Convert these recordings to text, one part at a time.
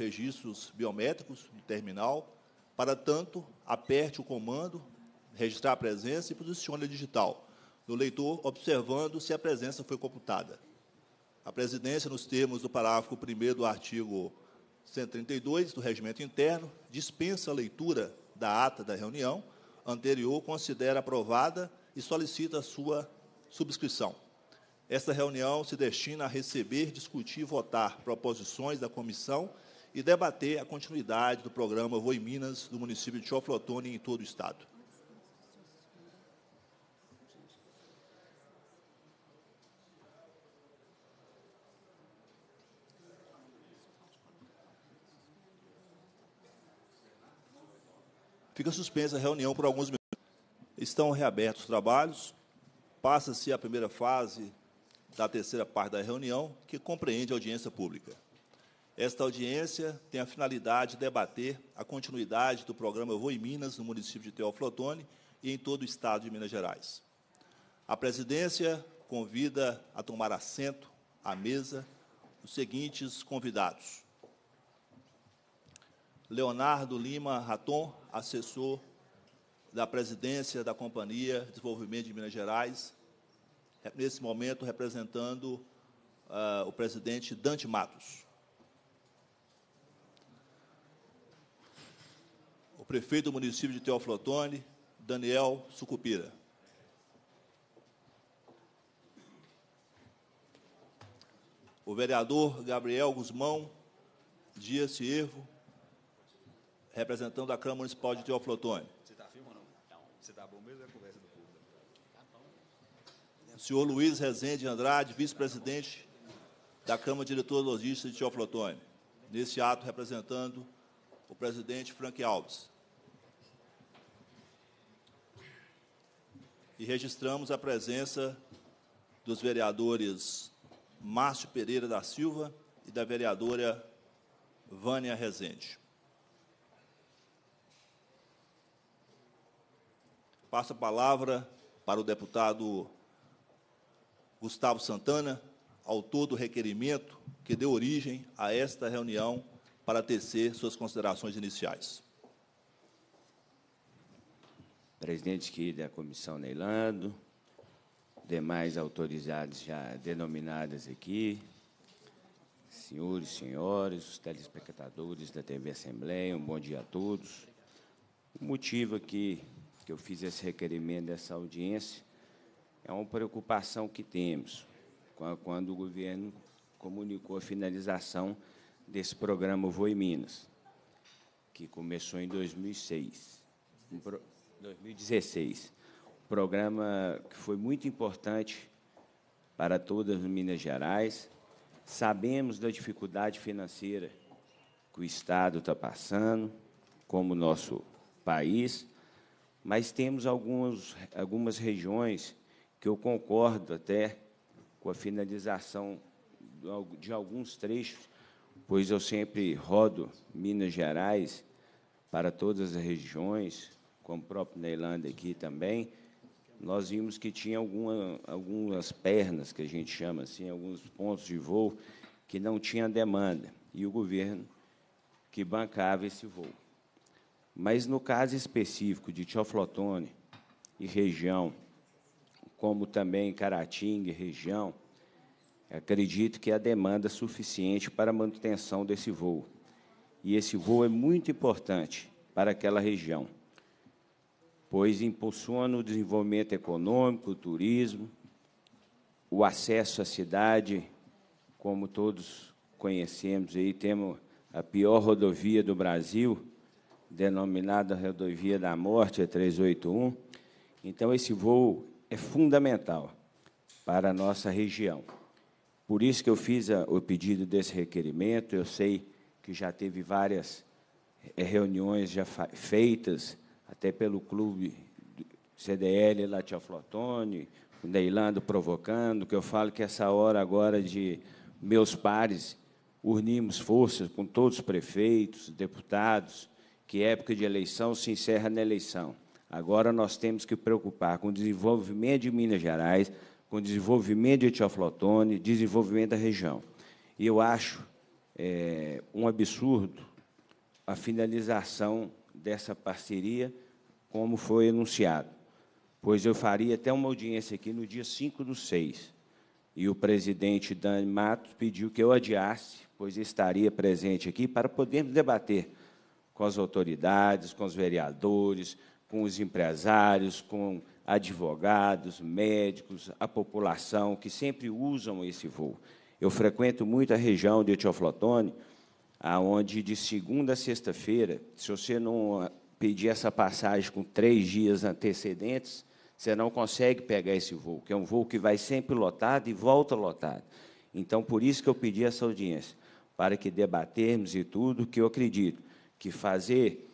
registros biométricos do terminal. Para tanto, aperte o comando, registrar a presença e posicione a digital no leitor, observando se a presença foi computada. A presidência, nos termos do parágrafo 1 do artigo 132 do Regimento Interno, dispensa a leitura da ata da reunião anterior, considera aprovada e solicita a sua subscrição. Esta reunião se destina a receber, discutir e votar proposições da comissão e debater a continuidade do programa Voo em Minas, do município de Choflotone e em todo o Estado. Fica suspensa a reunião por alguns minutos. Estão reabertos os trabalhos. Passa-se a primeira fase da terceira parte da reunião, que compreende a audiência pública. Esta audiência tem a finalidade de debater a continuidade do programa Eu Vou em Minas, no município de Teoflotone e em todo o estado de Minas Gerais. A presidência convida a tomar assento à mesa os seguintes convidados. Leonardo Lima Raton, assessor da presidência da Companhia de Desenvolvimento de Minas Gerais, nesse momento representando uh, o presidente Dante Matos. prefeito do município de Teófilo Otoni, Daniel Sucupira. O vereador Gabriel Guzmão Dias Ciervo, representando a Câmara Municipal de Teófilo Otoni. Você está não? Então, você está bom mesmo? É a conversa do povo. Né? Tá Senhor Luiz Rezende Andrade, vice-presidente da Câmara Diretora Logística de Teófilo Otoni. Nesse ato, representando o presidente Frank Alves. e registramos a presença dos vereadores Márcio Pereira da Silva e da vereadora Vânia Rezende. Passo a palavra para o deputado Gustavo Santana, autor do requerimento que deu origem a esta reunião para tecer suas considerações iniciais presidente querida da comissão Neilando, demais autoridades já denominadas aqui, senhores, senhores, os telespectadores da TV Assembleia, um bom dia a todos. O motivo aqui que eu fiz esse requerimento dessa audiência é uma preocupação que temos quando o governo comunicou a finalização desse programa Voe Minas, que começou em 2006. 2016. Um programa que foi muito importante para todas as Minas Gerais. Sabemos da dificuldade financeira que o Estado está passando, como o nosso país, mas temos algumas, algumas regiões que eu concordo até com a finalização de alguns trechos, pois eu sempre rodo Minas Gerais para todas as regiões, como o próprio Neyland aqui também, nós vimos que tinha alguma, algumas pernas, que a gente chama assim, alguns pontos de voo, que não tinha demanda, e o governo que bancava esse voo. Mas no caso específico de Tioflotone e região, como também Caratinga e região, acredito que há demanda suficiente para a manutenção desse voo. E esse voo é muito importante para aquela região pois impulsiona o desenvolvimento econômico, o turismo, o acesso à cidade, como todos conhecemos aí, temos a pior rodovia do Brasil, denominada Rodovia da Morte, a 381. Então, esse voo é fundamental para a nossa região. Por isso que eu fiz a, o pedido desse requerimento, eu sei que já teve várias eh, reuniões já feitas até pelo clube CDL lá Flotone, o Neilando provocando, que eu falo que essa hora agora de meus pares, unimos forças com todos os prefeitos, deputados, que época de eleição se encerra na eleição. Agora nós temos que preocupar com o desenvolvimento de Minas Gerais, com o desenvolvimento de Etioflotone, desenvolvimento da região. E eu acho é, um absurdo a finalização dessa parceria, como foi anunciado, pois eu faria até uma audiência aqui no dia 5 do 6, e o presidente Dani Matos pediu que eu adiasse, pois estaria presente aqui para podermos debater com as autoridades, com os vereadores, com os empresários, com advogados, médicos, a população que sempre usam esse voo. Eu frequento muito a região de Etioflotone, aonde de segunda a sexta-feira, se você não ah, pedir essa passagem com três dias antecedentes, você não consegue pegar esse voo, que é um voo que vai sempre lotado e volta lotado. Então, por isso que eu pedi essa audiência, para que debatermos e tudo, que eu acredito que fazer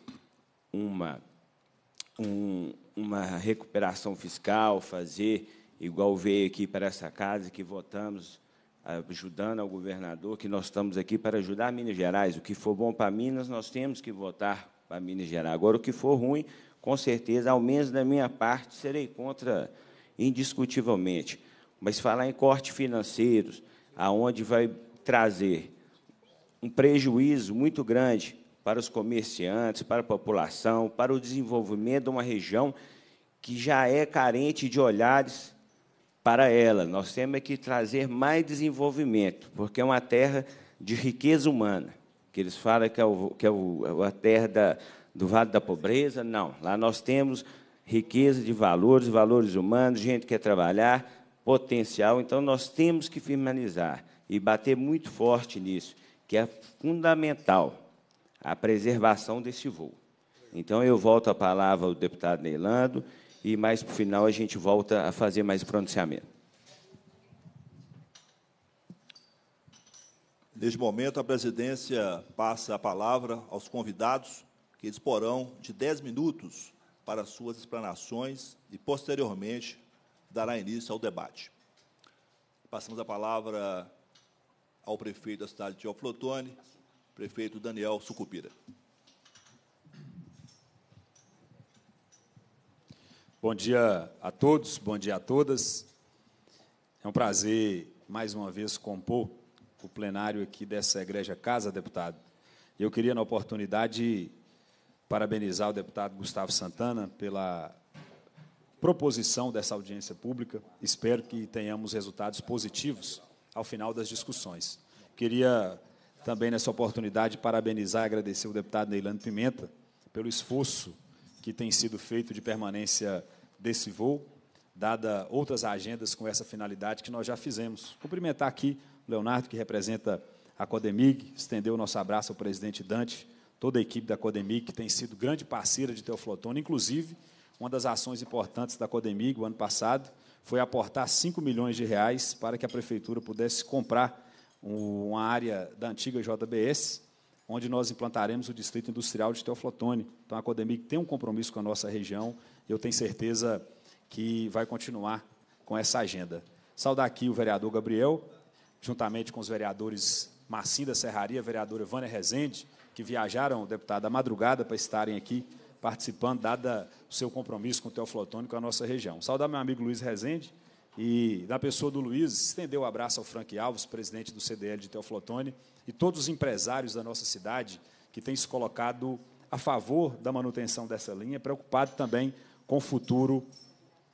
uma, um, uma recuperação fiscal, fazer igual veio aqui para essa casa, que votamos ajudando ao governador, que nós estamos aqui para ajudar Minas Gerais. O que for bom para Minas, nós temos que votar para Minas Gerais. Agora, o que for ruim, com certeza, ao menos da minha parte, serei contra indiscutivelmente. Mas falar em cortes financeiros, aonde vai trazer um prejuízo muito grande para os comerciantes, para a população, para o desenvolvimento de uma região que já é carente de olhares para ela. Nós temos é que trazer mais desenvolvimento, porque é uma terra de riqueza humana, que eles falam que é, o, que é o, a terra da, do vale da pobreza. Não, lá nós temos riqueza de valores, valores humanos, gente que quer trabalhar, potencial. Então, nós temos que finalizar e bater muito forte nisso, que é fundamental a preservação desse voo. Então, eu volto a palavra ao deputado Neilando e mais para o final a gente volta a fazer mais pronunciamento. Neste momento, a presidência passa a palavra aos convidados, que disporão de 10 minutos para suas explanações e, posteriormente, dará início ao debate. Passamos a palavra ao prefeito da cidade de Alflotone, prefeito Daniel Sucupira. Bom dia a todos, bom dia a todas. É um prazer, mais uma vez, compor o plenário aqui dessa Igreja Casa, deputado. Eu queria, na oportunidade, parabenizar o deputado Gustavo Santana pela proposição dessa audiência pública. Espero que tenhamos resultados positivos ao final das discussões. Queria também, nessa oportunidade, parabenizar e agradecer o deputado Neilano Pimenta pelo esforço que tem sido feito de permanência desse voo, dada outras agendas com essa finalidade que nós já fizemos. Cumprimentar aqui o Leonardo, que representa a Codemig, estendeu o nosso abraço ao presidente Dante, toda a equipe da Codemig, que tem sido grande parceira de Teoflotone, inclusive uma das ações importantes da Codemig, o ano passado, foi aportar 5 milhões de reais para que a prefeitura pudesse comprar uma área da antiga JBS, onde nós implantaremos o Distrito Industrial de Teoflotone. Então, a Codemic tem um compromisso com a nossa região e eu tenho certeza que vai continuar com essa agenda. Saudar aqui o vereador Gabriel, juntamente com os vereadores da Serraria, vereadora Vânia Rezende, que viajaram, deputado, à madrugada para estarem aqui participando, dada o seu compromisso com o Teoflotone, com a nossa região. Saudar meu amigo Luiz Rezende, e da pessoa do Luiz, estendeu o um abraço ao Frank Alves, presidente do CDL de Teoflotone, e todos os empresários da nossa cidade que têm se colocado a favor da manutenção dessa linha, preocupado também com o futuro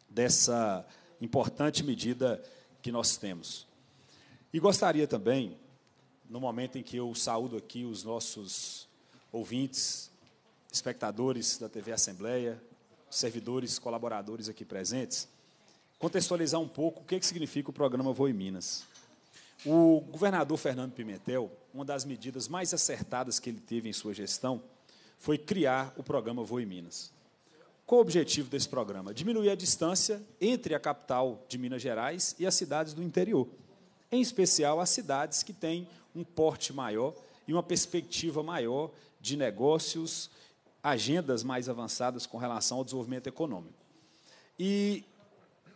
dessa importante medida que nós temos. E gostaria também, no momento em que eu saúdo aqui os nossos ouvintes, espectadores da TV Assembleia, servidores, colaboradores aqui presentes, contextualizar um pouco o que, é que significa o programa Vou em Minas. O governador Fernando Pimentel, uma das medidas mais acertadas que ele teve em sua gestão, foi criar o programa Voo em Minas. Qual o objetivo desse programa? Diminuir a distância entre a capital de Minas Gerais e as cidades do interior, em especial as cidades que têm um porte maior e uma perspectiva maior de negócios, agendas mais avançadas com relação ao desenvolvimento econômico. E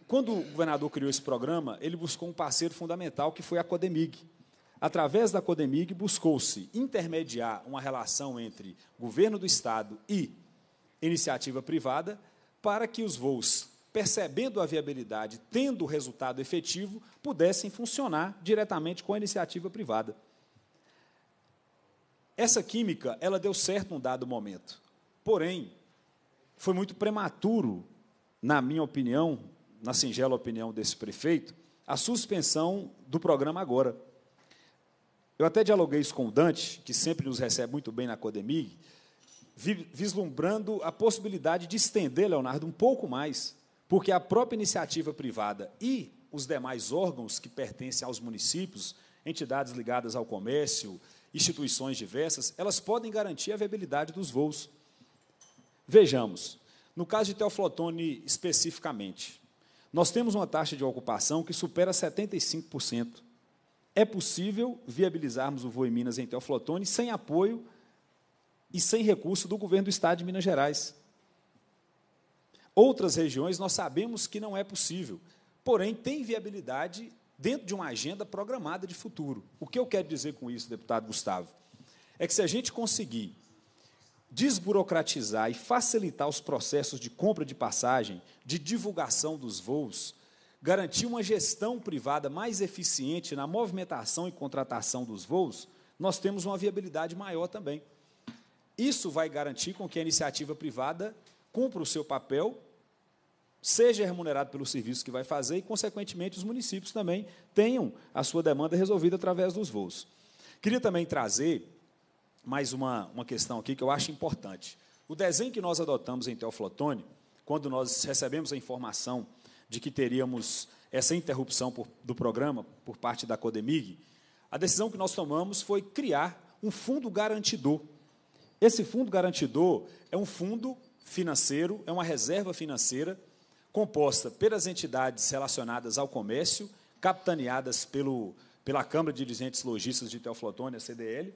quando o governador criou esse programa, ele buscou um parceiro fundamental que foi a Codemig. Através da Codemig, buscou-se intermediar uma relação entre governo do Estado e iniciativa privada para que os voos, percebendo a viabilidade, tendo resultado efetivo, pudessem funcionar diretamente com a iniciativa privada. Essa química, ela deu certo num dado momento. Porém, foi muito prematuro, na minha opinião, na singela opinião desse prefeito, a suspensão do programa agora. Eu até dialoguei isso com o Dante, que sempre nos recebe muito bem na Codemig, vislumbrando a possibilidade de estender, Leonardo, um pouco mais, porque a própria iniciativa privada e os demais órgãos que pertencem aos municípios, entidades ligadas ao comércio, instituições diversas, elas podem garantir a viabilidade dos voos. Vejamos, no caso de Teoflotone especificamente, nós temos uma taxa de ocupação que supera 75%. É possível viabilizarmos o voo em Minas em Teoflotone sem apoio e sem recurso do governo do estado de Minas Gerais. Outras regiões nós sabemos que não é possível, porém tem viabilidade dentro de uma agenda programada de futuro. O que eu quero dizer com isso, deputado Gustavo, é que se a gente conseguir desburocratizar e facilitar os processos de compra de passagem, de divulgação dos voos, garantir uma gestão privada mais eficiente na movimentação e contratação dos voos, nós temos uma viabilidade maior também. Isso vai garantir com que a iniciativa privada cumpra o seu papel, seja remunerado pelo serviço que vai fazer e, consequentemente, os municípios também tenham a sua demanda resolvida através dos voos. Queria também trazer mais uma, uma questão aqui que eu acho importante. O desenho que nós adotamos em Teoflotone, quando nós recebemos a informação de que teríamos essa interrupção por, do programa por parte da Codemig, a decisão que nós tomamos foi criar um fundo garantidor. Esse fundo garantidor é um fundo financeiro, é uma reserva financeira composta pelas entidades relacionadas ao comércio, capitaneadas pelo, pela Câmara de Dirigentes Logistas de Teoflotone, a CDL,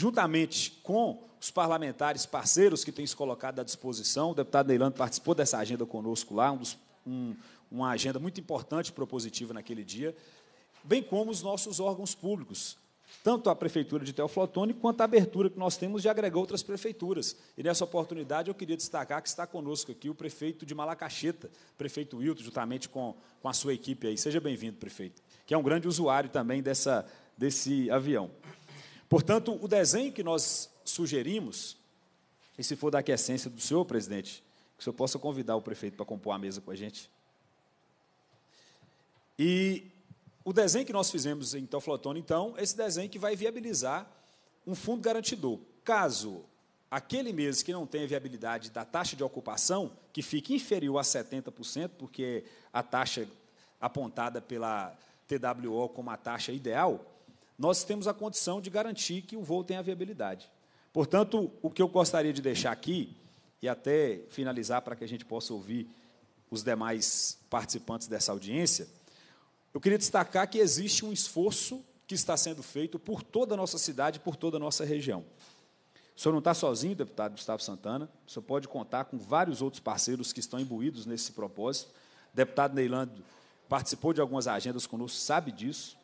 juntamente com os parlamentares parceiros que têm se colocado à disposição. O deputado Neilando participou dessa agenda conosco lá, um dos, um, uma agenda muito importante propositiva naquele dia, bem como os nossos órgãos públicos, tanto a Prefeitura de Teoflotone quanto a abertura que nós temos de agregar outras prefeituras. E nessa oportunidade eu queria destacar que está conosco aqui o prefeito de Malacacheta, prefeito Wilton, juntamente com, com a sua equipe aí. Seja bem-vindo, prefeito, que é um grande usuário também dessa, desse avião. Portanto, o desenho que nós sugerimos, e se for da aquiescência do senhor, presidente, que o senhor possa convidar o prefeito para compor a mesa com a gente. E o desenho que nós fizemos em Teoflotone, então, é esse desenho que vai viabilizar um fundo garantidor. Caso aquele mês que não tenha viabilidade da taxa de ocupação, que fique inferior a 70%, porque a taxa apontada pela TWO como a taxa ideal, nós temos a condição de garantir que o voo tenha viabilidade. Portanto, o que eu gostaria de deixar aqui, e até finalizar para que a gente possa ouvir os demais participantes dessa audiência, eu queria destacar que existe um esforço que está sendo feito por toda a nossa cidade, por toda a nossa região. O senhor não está sozinho, deputado Gustavo Santana, o senhor pode contar com vários outros parceiros que estão imbuídos nesse propósito. O deputado Neilando participou de algumas agendas conosco, sabe disso.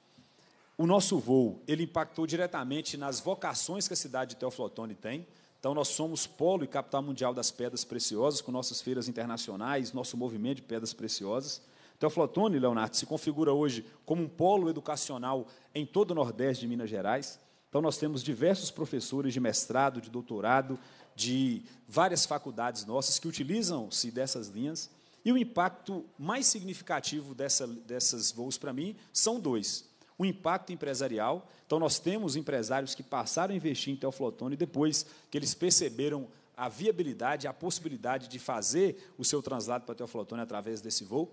O nosso voo, ele impactou diretamente nas vocações que a cidade de Teoflotone tem. Então, nós somos polo e capital mundial das pedras preciosas, com nossas feiras internacionais, nosso movimento de pedras preciosas. Teoflotone, Leonardo, se configura hoje como um polo educacional em todo o Nordeste de Minas Gerais. Então, nós temos diversos professores de mestrado, de doutorado, de várias faculdades nossas que utilizam-se dessas linhas. E o impacto mais significativo dessa, dessas voos, para mim, são dois o impacto empresarial. Então, nós temos empresários que passaram a investir em Teoflotone depois que eles perceberam a viabilidade, a possibilidade de fazer o seu translado para Teoflotone através desse voo.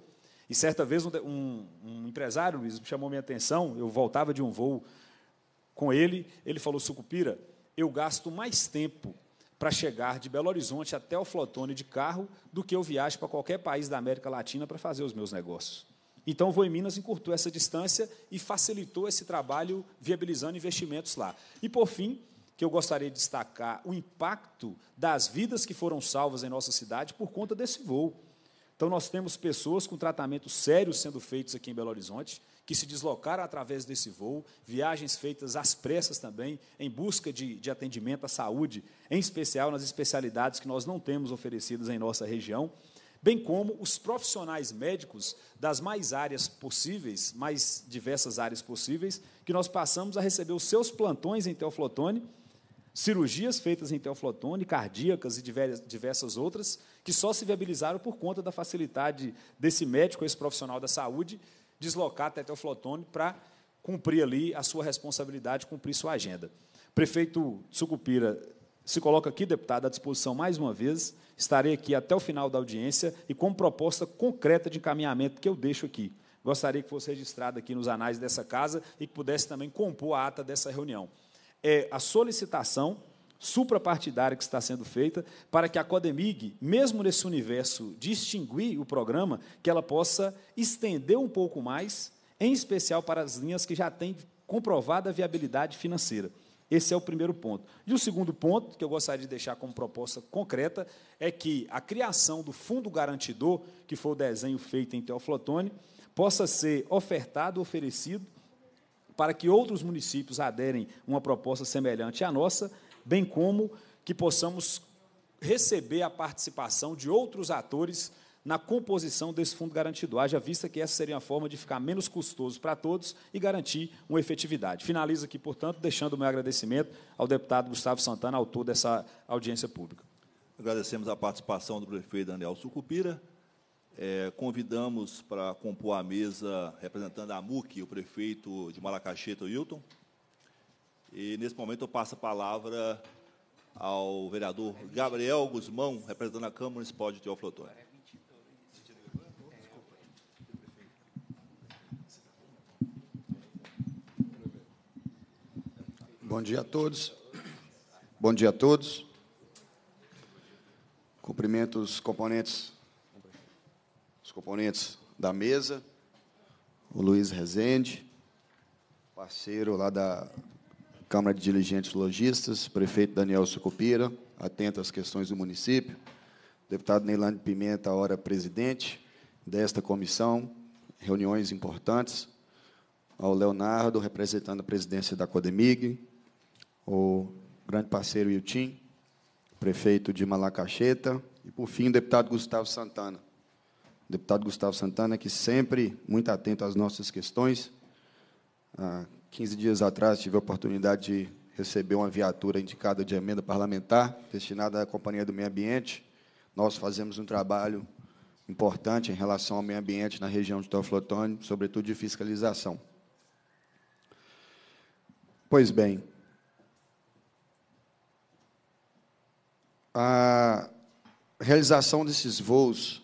E certa vez um, um, um empresário, Luiz, chamou minha atenção, eu voltava de um voo com ele, ele falou, Sucupira, eu gasto mais tempo para chegar de Belo Horizonte até o Flotone de carro do que eu viajo para qualquer país da América Latina para fazer os meus negócios. Então, o Voe Minas encurtou essa distância e facilitou esse trabalho, viabilizando investimentos lá. E, por fim, que eu gostaria de destacar o impacto das vidas que foram salvas em nossa cidade por conta desse voo. Então, nós temos pessoas com tratamentos sérios sendo feitos aqui em Belo Horizonte, que se deslocaram através desse voo, viagens feitas às pressas também, em busca de, de atendimento à saúde, em especial nas especialidades que nós não temos oferecidas em nossa região bem como os profissionais médicos das mais áreas possíveis, mais diversas áreas possíveis, que nós passamos a receber os seus plantões em Teoflotone, cirurgias feitas em Teoflotone, cardíacas e diversas outras, que só se viabilizaram por conta da facilidade desse médico, esse profissional da saúde, deslocar até Teoflotone para cumprir ali a sua responsabilidade, cumprir sua agenda. Prefeito Sucupira se coloca aqui, deputado, à disposição mais uma vez Estarei aqui até o final da audiência e com proposta concreta de encaminhamento que eu deixo aqui. Gostaria que fosse registrado aqui nos anais dessa casa e que pudesse também compor a ata dessa reunião. É a solicitação suprapartidária que está sendo feita para que a Codemig, mesmo nesse universo, distinguir o programa, que ela possa estender um pouco mais, em especial para as linhas que já têm comprovada viabilidade financeira. Esse é o primeiro ponto. E o segundo ponto, que eu gostaria de deixar como proposta concreta, é que a criação do fundo garantidor, que foi o desenho feito em Teoflotone, possa ser ofertado, oferecido, para que outros municípios aderem uma proposta semelhante à nossa, bem como que possamos receber a participação de outros atores na composição desse fundo garantido, haja vista que essa seria uma forma de ficar menos custoso para todos e garantir uma efetividade. Finalizo aqui, portanto, deixando o meu agradecimento ao deputado Gustavo Santana, autor dessa audiência pública. Agradecemos a participação do prefeito Daniel Sucupira. É, convidamos para compor a mesa, representando a MUC, o prefeito de Malacaxeta, Hilton. E, nesse momento, eu passo a palavra ao vereador Gabriel Guzmão, representando a Câmara Municipal de Teoflotone. Bom dia a todos. Bom dia a todos. Cumprimento os componentes, os componentes da mesa, o Luiz Rezende, parceiro lá da Câmara de Diligentes Logistas, prefeito Daniel Sucupira, atento às questões do município, deputado Neilane Pimenta, agora presidente desta comissão, reuniões importantes, ao Leonardo, representando a presidência da Codemig, o grande parceiro Yutim, prefeito de Malacacheta, e, por fim, o deputado Gustavo Santana. O deputado Gustavo Santana, que sempre muito atento às nossas questões. Há 15 dias atrás, tive a oportunidade de receber uma viatura indicada de emenda parlamentar, destinada à Companhia do Meio Ambiente. Nós fazemos um trabalho importante em relação ao meio ambiente na região de Teoflotone, sobretudo de fiscalização. Pois bem, A realização desses voos,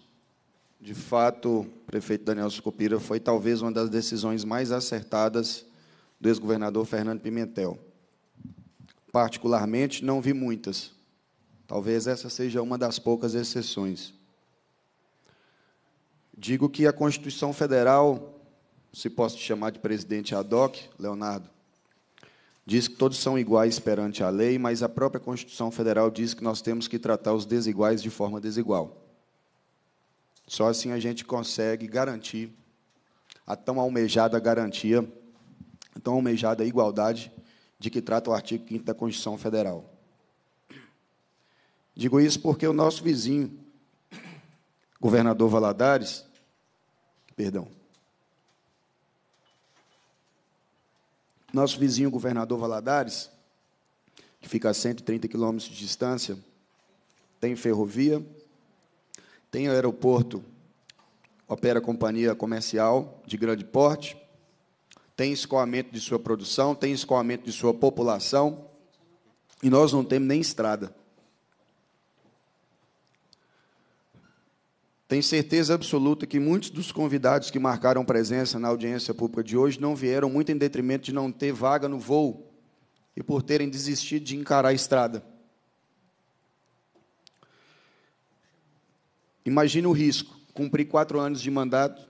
de fato, o prefeito Daniel Sucupira foi talvez uma das decisões mais acertadas do ex-governador Fernando Pimentel. Particularmente, não vi muitas. Talvez essa seja uma das poucas exceções. Digo que a Constituição Federal, se posso te chamar de presidente ad hoc, Leonardo, diz que todos são iguais perante a lei, mas a própria Constituição Federal diz que nós temos que tratar os desiguais de forma desigual. Só assim a gente consegue garantir a tão almejada garantia, a tão almejada igualdade de que trata o artigo 5 da Constituição Federal. Digo isso porque o nosso vizinho, governador Valadares, perdão, nosso vizinho governador Valadares, que fica a 130 quilômetros de distância, tem ferrovia, tem aeroporto, opera companhia comercial de grande porte, tem escoamento de sua produção, tem escoamento de sua população, e nós não temos nem estrada. Tenho certeza absoluta que muitos dos convidados que marcaram presença na audiência pública de hoje não vieram muito em detrimento de não ter vaga no voo e por terem desistido de encarar a estrada. Imagine o risco: cumprir quatro anos de mandato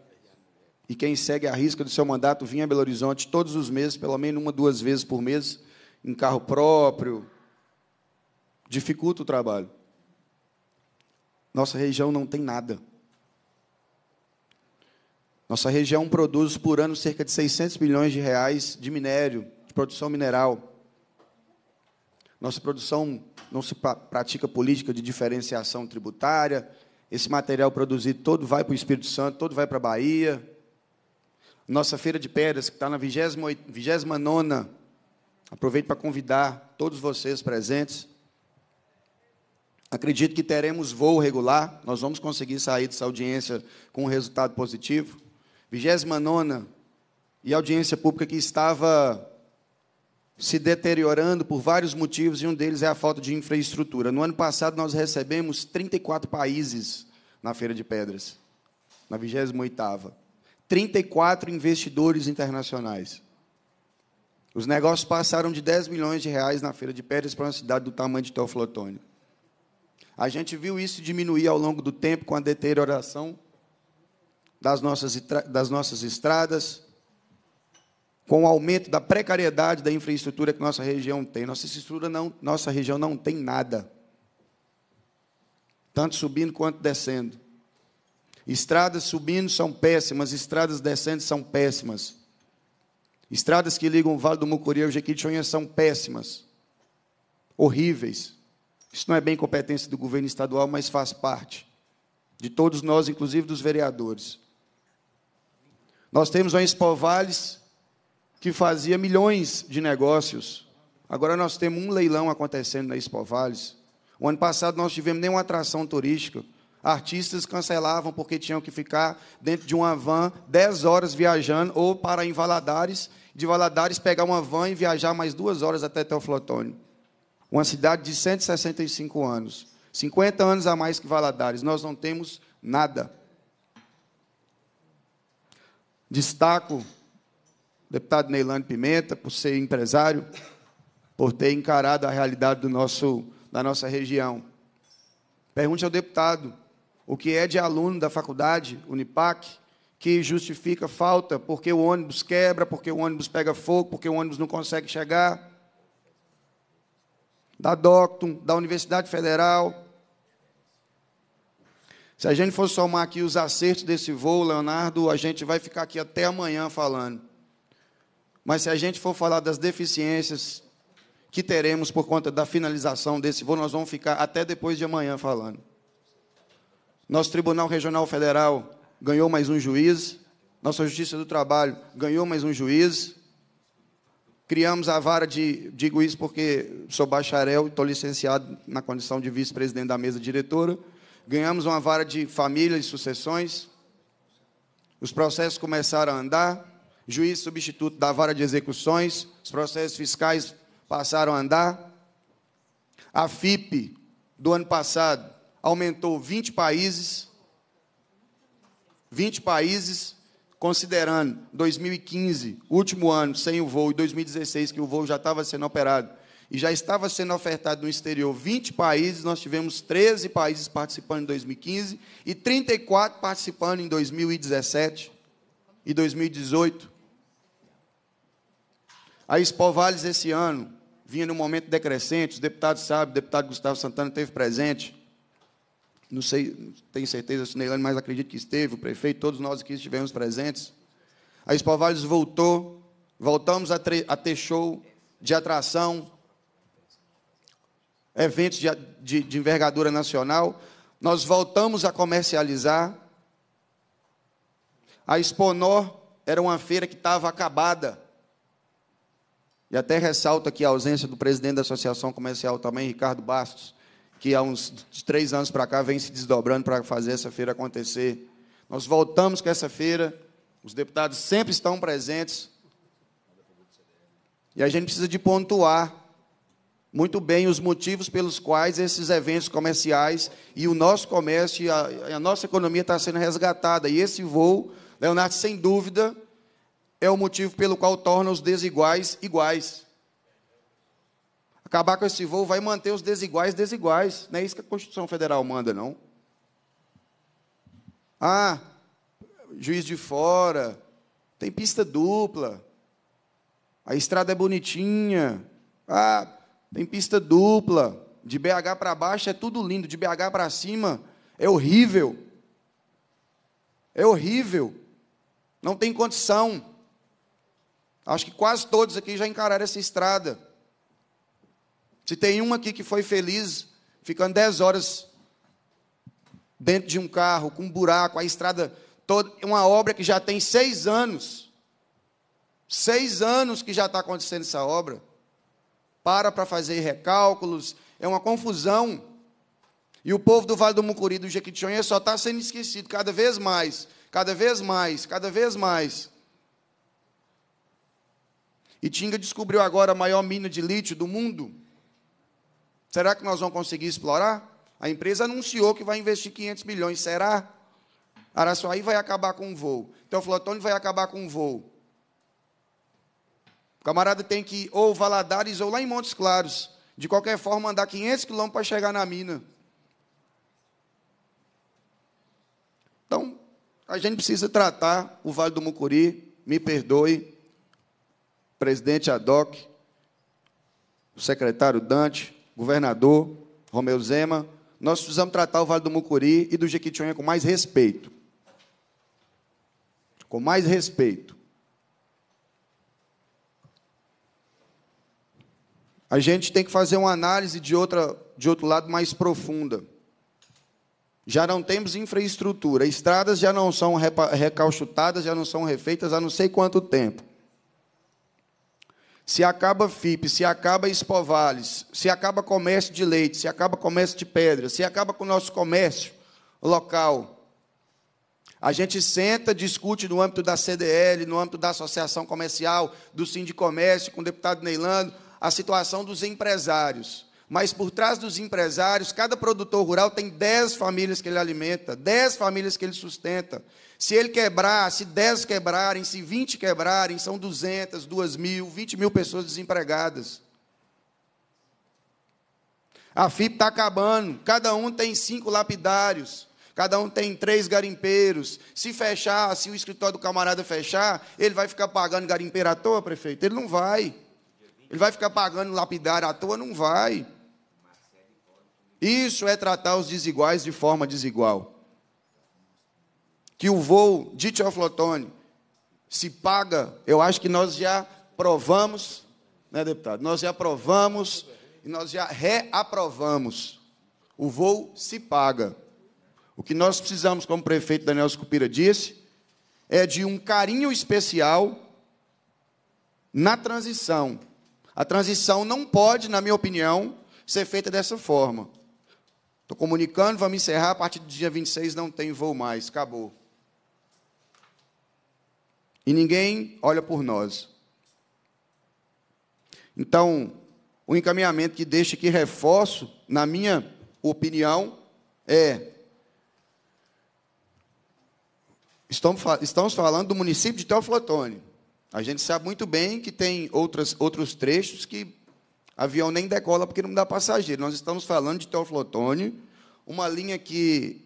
e quem segue a risca do seu mandato vir a Belo Horizonte todos os meses, pelo menos uma, duas vezes por mês, em carro próprio. Dificulta o trabalho. Nossa região não tem nada. Nossa região produz por ano cerca de 600 milhões de reais de minério, de produção mineral. Nossa produção não se pratica política de diferenciação tributária. Esse material produzido todo vai para o Espírito Santo, todo vai para a Bahia. Nossa feira de pedras, que está na 29 aproveito para convidar todos vocês presentes. Acredito que teremos voo regular, nós vamos conseguir sair dessa audiência com um resultado positivo. 29 e audiência pública que estava se deteriorando por vários motivos, e um deles é a falta de infraestrutura. No ano passado, nós recebemos 34 países na Feira de Pedras, na 28ª. 34 investidores internacionais. Os negócios passaram de 10 milhões de reais na Feira de Pedras para uma cidade do tamanho de Teoflotone. A gente viu isso diminuir ao longo do tempo com a deterioração das nossas, das nossas estradas, com o aumento da precariedade da infraestrutura que nossa região tem. Nossa infraestrutura não, nossa região não tem nada. Tanto subindo quanto descendo. Estradas subindo são péssimas, estradas descendo são péssimas. Estradas que ligam o Vale do Mucuri ao Jequitinhonha são péssimas, horríveis. Isso não é bem competência do governo estadual, mas faz parte de todos nós, inclusive dos vereadores. Nós temos uma Espovales que fazia milhões de negócios. Agora nós temos um leilão acontecendo na Espovales. O ano passado nós tivemos nenhuma atração turística. Artistas cancelavam porque tinham que ficar dentro de uma van 10 horas viajando ou para em Valadares, de Valadares pegar uma van e viajar mais duas horas até Teoflotone. Uma cidade de 165 anos, 50 anos a mais que Valadares. Nós não temos nada. Destaco o deputado Neilano Pimenta por ser empresário, por ter encarado a realidade do nosso, da nossa região. Pergunte ao deputado o que é de aluno da faculdade Unipac que justifica falta porque o ônibus quebra, porque o ônibus pega fogo, porque o ônibus não consegue chegar. Da Doctum, da Universidade Federal, se a gente for somar aqui os acertos desse voo, Leonardo, a gente vai ficar aqui até amanhã falando. Mas se a gente for falar das deficiências que teremos por conta da finalização desse voo, nós vamos ficar até depois de amanhã falando. Nosso Tribunal Regional Federal ganhou mais um juiz, nossa Justiça do Trabalho ganhou mais um juiz. Criamos a vara de. Digo isso porque sou bacharel e estou licenciado na condição de vice-presidente da mesa diretora ganhamos uma vara de família e sucessões. Os processos começaram a andar. Juiz substituto da vara de execuções. Os processos fiscais passaram a andar. A FIP do ano passado aumentou 20 países. 20 países, considerando 2015, último ano sem o voo, e 2016, que o voo já estava sendo operado e já estava sendo ofertado no exterior 20 países, nós tivemos 13 países participando em 2015 e 34 participando em 2017 e 2018. A Espovales esse ano vinha num momento decrescente, os deputados sabem, o deputado Gustavo Santana esteve presente. Não sei, não tenho certeza se Neilane, mas acredito que esteve, o prefeito, todos nós aqui estivemos presentes. A Espovales voltou, voltamos a, a ter show de atração, eventos de, de, de envergadura nacional, nós voltamos a comercializar. A Exponor era uma feira que estava acabada. E até ressalto aqui a ausência do presidente da Associação Comercial também, Ricardo Bastos, que há uns três anos para cá vem se desdobrando para fazer essa feira acontecer. Nós voltamos com essa feira, os deputados sempre estão presentes. E a gente precisa de pontuar muito bem os motivos pelos quais esses eventos comerciais e o nosso comércio e a, a nossa economia está sendo resgatada. E esse voo, Leonardo, sem dúvida, é o motivo pelo qual torna os desiguais iguais. Acabar com esse voo vai manter os desiguais desiguais. Não é isso que a Constituição Federal manda, não. Ah, juiz de fora, tem pista dupla, a estrada é bonitinha. Ah, tem pista dupla. De BH para baixo é tudo lindo, de BH para cima é horrível. É horrível. Não tem condição. Acho que quase todos aqui já encararam essa estrada. Se tem um aqui que foi feliz ficando 10 horas dentro de um carro, com um buraco, a estrada toda, uma obra que já tem seis anos. Seis anos que já está acontecendo essa obra para para fazer recálculos, é uma confusão. E o povo do Vale do Mucuri do Jequitinhonha só está sendo esquecido cada vez mais, cada vez mais, cada vez mais. E Tinga descobriu agora a maior mina de lítio do mundo. Será que nós vamos conseguir explorar? A empresa anunciou que vai investir 500 milhões. Será? Araçuaí vai acabar com o voo. Teoflotone vai acabar com o voo camarada tem que ir ou Valadares ou lá em Montes Claros. De qualquer forma, andar 500 quilômetros para chegar na mina. Então, a gente precisa tratar o Vale do Mucuri, me perdoe, presidente Adoc, o secretário Dante, governador Romeu Zema, nós precisamos tratar o Vale do Mucuri e do Jequitinhonha com mais respeito. Com mais respeito. a gente tem que fazer uma análise de, outra, de outro lado mais profunda. Já não temos infraestrutura, estradas já não são recalchutadas, já não são refeitas há não sei quanto tempo. Se acaba FIP, se acaba Espovales, se acaba comércio de leite, se acaba comércio de pedra, se acaba com o nosso comércio local. A gente senta, discute no âmbito da CDL, no âmbito da associação comercial, do Sindicomércio, com o deputado Neilando, a situação dos empresários. Mas por trás dos empresários, cada produtor rural tem 10 famílias que ele alimenta, 10 famílias que ele sustenta. Se ele quebrar, se 10 quebrarem, se 20 quebrarem, são 200, 2 mil, 20 mil pessoas desempregadas. A FIP está acabando, cada um tem cinco lapidários. Cada um tem três garimpeiros. Se fechar, se o escritório do camarada fechar, ele vai ficar pagando garimpeiro à toa, prefeito? Ele não vai. Ele vai ficar pagando lapidário à toa? Não vai. Isso é tratar os desiguais de forma desigual. Que o voo de Tioflotone se paga, eu acho que nós já provamos, né, deputado? Nós já provamos e nós já reaprovamos. O voo se paga. O que nós precisamos, como o prefeito Daniel Scupira disse, é de um carinho especial na transição a transição não pode, na minha opinião, ser feita dessa forma. Estou comunicando, vamos encerrar, a partir do dia 26 não tem voo mais, acabou. E ninguém olha por nós. Então, o encaminhamento que deixo aqui reforço, na minha opinião, é Estamos, falando do município de Teoflotone. A gente sabe muito bem que tem outras, outros trechos que avião nem decola porque não dá passageiro. Nós estamos falando de teoflotone, uma linha que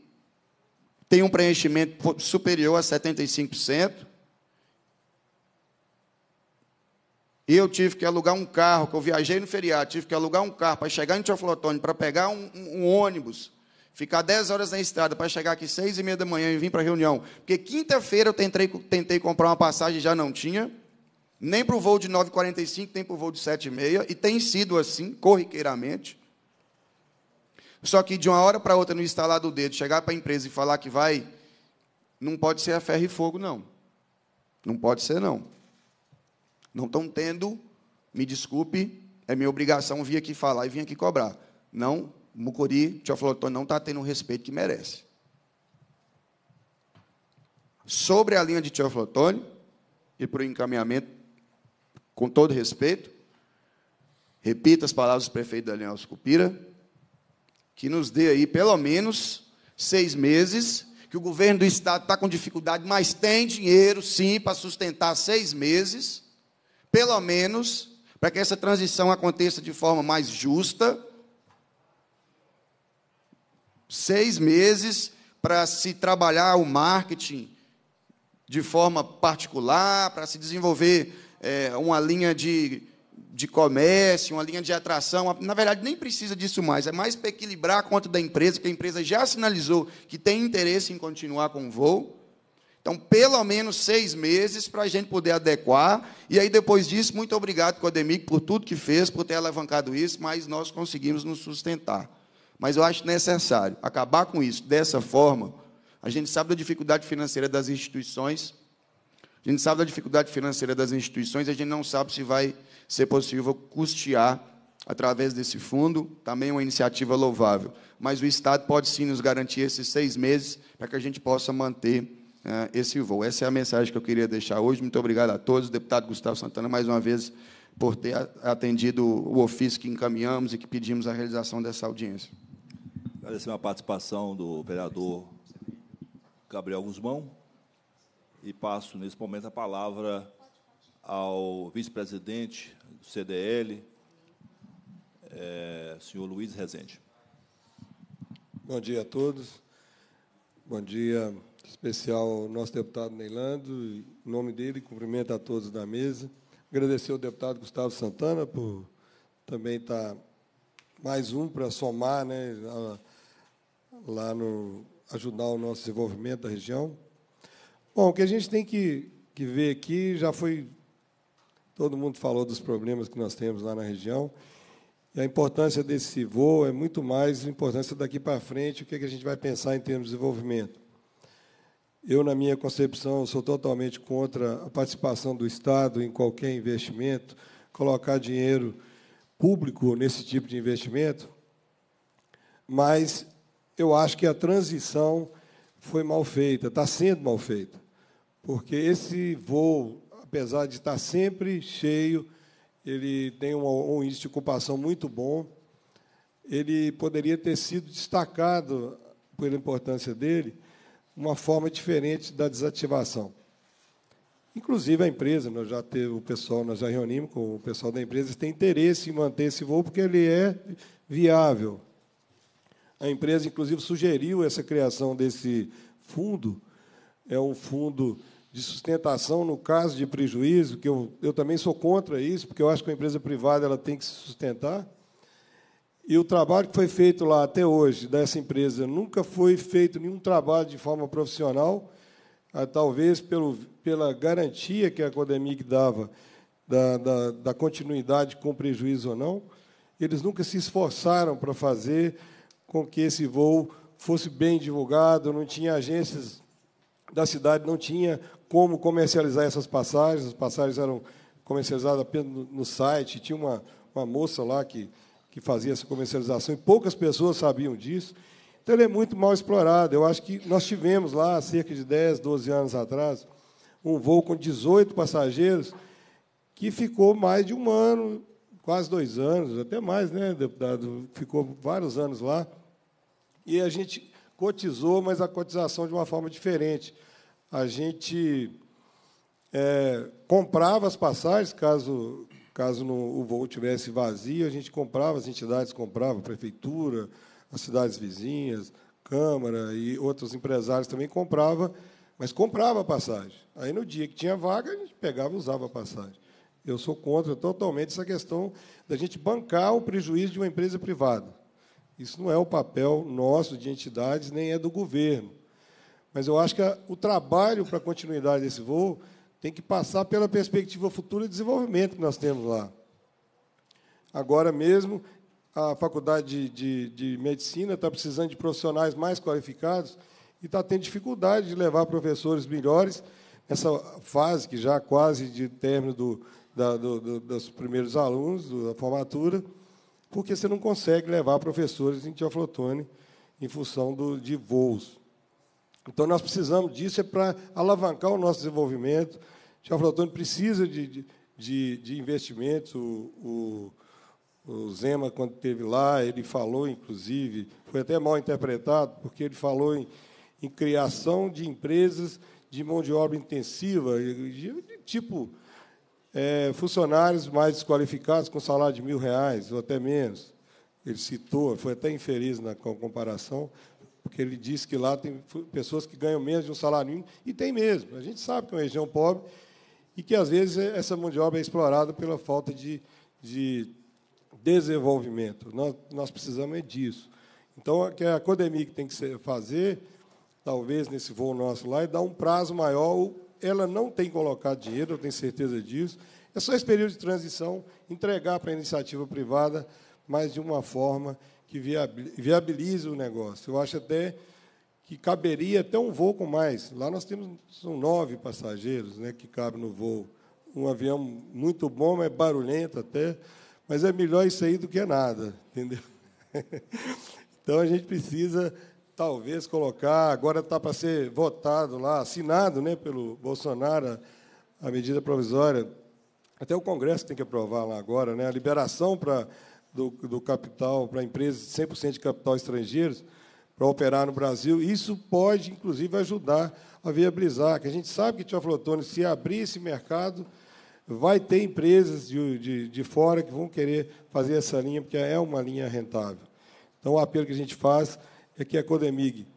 tem um preenchimento superior a 75%. E eu tive que alugar um carro, que eu viajei no feriado, tive que alugar um carro para chegar em Teoflotone, para pegar um, um, um ônibus ficar 10 horas na estrada para chegar aqui 6 e meia da manhã e vir para a reunião, porque quinta-feira eu tentei, tentei comprar uma passagem e já não tinha, nem para o voo de 9h45, nem para o voo de 7h30, e tem sido assim, corriqueiramente. Só que de uma hora para outra, no instalar do dedo, chegar para a empresa e falar que vai, não pode ser a ferro e fogo, não. Não pode ser, não. Não estão tendo, me desculpe, é minha obrigação vir aqui falar e vir aqui cobrar. Não Mucuri, Teoflotone não está tendo o respeito que merece. Sobre a linha de Teoflotone, e para o encaminhamento, com todo respeito, repito as palavras do prefeito Daniel Scupira, que nos dê aí pelo menos seis meses, que o governo do estado está com dificuldade, mas tem dinheiro sim para sustentar seis meses, pelo menos, para que essa transição aconteça de forma mais justa seis meses para se trabalhar o marketing de forma particular, para se desenvolver é, uma linha de, de comércio, uma linha de atração. Na verdade, nem precisa disso mais. É mais para equilibrar a conta da empresa, que a empresa já sinalizou que tem interesse em continuar com o voo. Então, pelo menos seis meses para a gente poder adequar. E aí, depois disso, muito obrigado, Codemic, por tudo que fez, por ter alavancado isso, mas nós conseguimos nos sustentar. Mas eu acho necessário acabar com isso dessa forma. A gente sabe da dificuldade financeira das instituições, a gente sabe da dificuldade financeira das instituições, a gente não sabe se vai ser possível custear através desse fundo, também é uma iniciativa louvável. Mas o Estado pode sim nos garantir esses seis meses para que a gente possa manter uh, esse voo. Essa é a mensagem que eu queria deixar hoje. Muito obrigado a todos. Deputado Gustavo Santana, mais uma vez, por ter atendido o ofício que encaminhamos e que pedimos a realização dessa audiência. Agradecer a participação do vereador Gabriel Guzmão e passo, nesse momento, a palavra ao vice-presidente do CDL, é, eh, senhor Luiz Rezende. Bom dia a todos. Bom dia especial ao nosso deputado Neilando. Em nome dele, cumprimento a todos da mesa. Agradecer ao deputado Gustavo Santana por também estar tá mais um para somar né, a lá no ajudar o nosso desenvolvimento da região. Bom, o que a gente tem que, que ver aqui já foi. Todo mundo falou dos problemas que nós temos lá na região. E a importância desse voo é muito mais a importância daqui para frente, o que, é que a gente vai pensar em termos de desenvolvimento. Eu, na minha concepção, sou totalmente contra a participação do Estado em qualquer investimento, colocar dinheiro público nesse tipo de investimento, mas eu acho que a transição foi mal feita, está sendo mal feita, porque esse voo, apesar de estar tá sempre cheio, ele tem um, um índice de ocupação muito bom, ele poderia ter sido destacado, pela importância dele, uma forma diferente da desativação. Inclusive a empresa, nós já teve o pessoal, nós já reunimos com o pessoal da empresa, tem interesse em manter esse voo porque ele é viável. A empresa, inclusive, sugeriu essa criação desse fundo, é um fundo de sustentação no caso de prejuízo, que eu, eu também sou contra isso, porque eu acho que a empresa privada ela tem que se sustentar. E o trabalho que foi feito lá até hoje dessa empresa nunca foi feito nenhum trabalho de forma profissional, ah, talvez pelo, pela garantia que a Codemic dava da, da, da continuidade com prejuízo ou não. Eles nunca se esforçaram para fazer com que esse voo fosse bem divulgado, não tinha agências da cidade, não tinha como comercializar essas passagens, as passagens eram comercializadas apenas no site, tinha uma, uma moça lá que, que fazia essa comercialização, e poucas pessoas sabiam disso. Então, ele é muito mal explorado. Eu acho que nós tivemos lá, cerca de 10, 12 anos atrás, um voo com 18 passageiros que ficou mais de um ano, quase dois anos, até mais, né, deputado? Ficou vários anos lá e a gente cotizou, mas a cotização de uma forma diferente. A gente é, comprava as passagens, caso, caso no, o voo tivesse vazio, a gente comprava, as entidades compravam, a prefeitura, as cidades vizinhas, Câmara e outros empresários também comprava, mas comprava a passagem. Aí, no dia que tinha vaga, a gente pegava e usava a passagem. Eu sou contra totalmente essa questão da gente bancar o prejuízo de uma empresa privada. Isso não é o papel nosso de entidades, nem é do governo. Mas eu acho que a, o trabalho para a continuidade desse voo tem que passar pela perspectiva futura de desenvolvimento que nós temos lá. Agora mesmo, a Faculdade de, de, de Medicina está precisando de profissionais mais qualificados e está tendo dificuldade de levar professores melhores nessa fase que já quase de término do, da, do, do, dos primeiros alunos, da formatura porque você não consegue levar professores em Tiaflotone em função do, de voos. Então, nós precisamos disso é para alavancar o nosso desenvolvimento. Tiaflotone precisa de, de, de investimentos. O, o, o, Zema, quando esteve lá, ele falou, inclusive, foi até mal interpretado, porque ele falou em, em criação de empresas de mão de obra intensiva, de, de tipo é, funcionários mais desqualificados com salário de mil reais ou até menos. Ele citou, foi até infeliz na comparação, porque ele disse que lá tem pessoas que ganham menos de um salário mínimo, e tem mesmo. A gente sabe que é uma região pobre e que, às vezes, é, essa mão de obra é explorada pela falta de, de desenvolvimento. Nós, nós precisamos é disso. Então, que a academia que tem que fazer, talvez nesse voo nosso lá, é dar um prazo maior ela não tem colocado dinheiro, eu tenho certeza disso. É só esse período de transição entregar para a iniciativa privada, mas de uma forma que viabilize o negócio. Eu acho até que caberia até um voo com mais. Lá nós temos são nove passageiros né, que cabem no voo. Um avião muito bom, mas é barulhento até, mas é melhor isso aí do que nada, entendeu? Então a gente precisa talvez colocar, agora está para ser votado lá, assinado né, pelo Bolsonaro a medida provisória. Até o Congresso tem que aprovar lá agora, né, a liberação para do, do capital para empresas 100% de capital estrangeiros para operar no Brasil. Isso pode, inclusive, ajudar a viabilizar, que a gente sabe que Tioflotone, se abrir esse mercado, vai ter empresas de, de, de fora que vão querer fazer essa linha, porque é uma linha rentável. Então, o apelo que a gente faz é que a Codemig,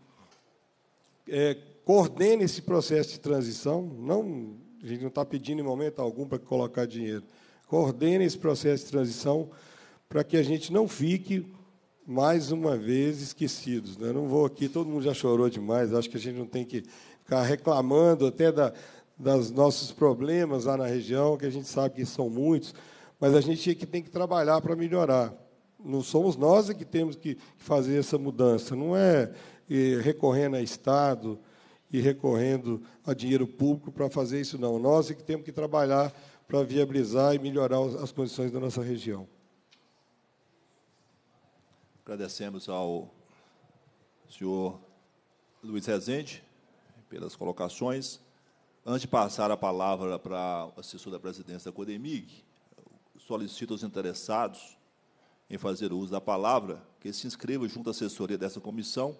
é, coordene esse processo de transição, não, a gente não está pedindo em momento algum para colocar dinheiro, coordene esse processo de transição para que a gente não fique mais uma vez esquecidos. Né? Não vou aqui, todo mundo já chorou demais, acho que a gente não tem que ficar reclamando até da, dos nossos problemas lá na região, que a gente sabe que são muitos, mas a gente é que tem que trabalhar para melhorar. Não somos nós é que temos que fazer essa mudança, não é, é recorrendo a Estado e recorrendo a dinheiro público para fazer isso, não. Nós é que temos que trabalhar para viabilizar e melhorar as condições da nossa região. Agradecemos ao senhor Luiz Rezende pelas colocações. Antes de passar a palavra para o assessor da presidência da CODEMIG, solicito aos interessados em fazer uso da palavra, que se inscreva junto à assessoria dessa comissão.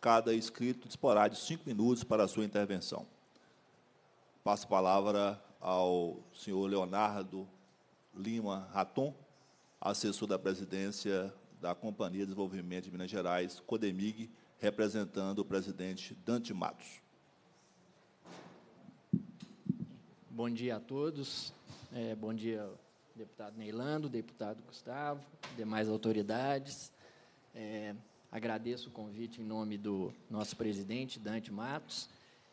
Cada inscrito disporá de cinco minutos para a sua intervenção. Passo a palavra ao senhor Leonardo Lima Raton, assessor da presidência da Companhia de Desenvolvimento de Minas Gerais, Codemig, representando o presidente Dante Matos. Bom dia a todos. É, bom dia deputado Neilando, deputado Gustavo, demais autoridades. É, agradeço o convite em nome do nosso presidente, Dante Matos.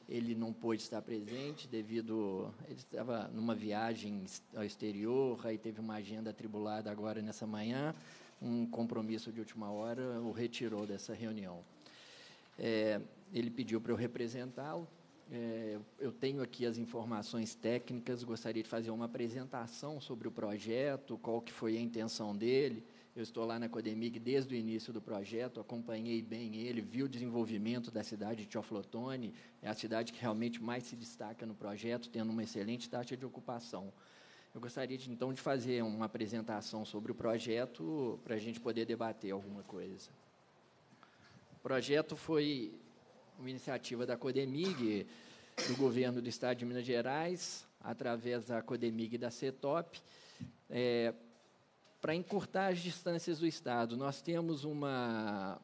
Ele não pôde estar presente devido. Ele estava numa viagem ao exterior, aí teve uma agenda atribulada agora nessa manhã. Um compromisso de última hora o retirou dessa reunião. É, ele pediu para eu representá-lo é, eu tenho aqui as informações técnicas, gostaria de fazer uma apresentação sobre o projeto, qual que foi a intenção dele. Eu estou lá na Codemig desde o início do projeto, acompanhei bem ele, vi o desenvolvimento da cidade de Teoflotone, é a cidade que realmente mais se destaca no projeto, tendo uma excelente taxa de ocupação. Eu gostaria, de, então, de fazer uma apresentação sobre o projeto para a gente poder debater alguma coisa. O projeto foi uma iniciativa da Codemig, do governo do Estado de Minas Gerais, através da Codemig e da CETOP, é, para encurtar as distâncias do Estado. Nós temos uma,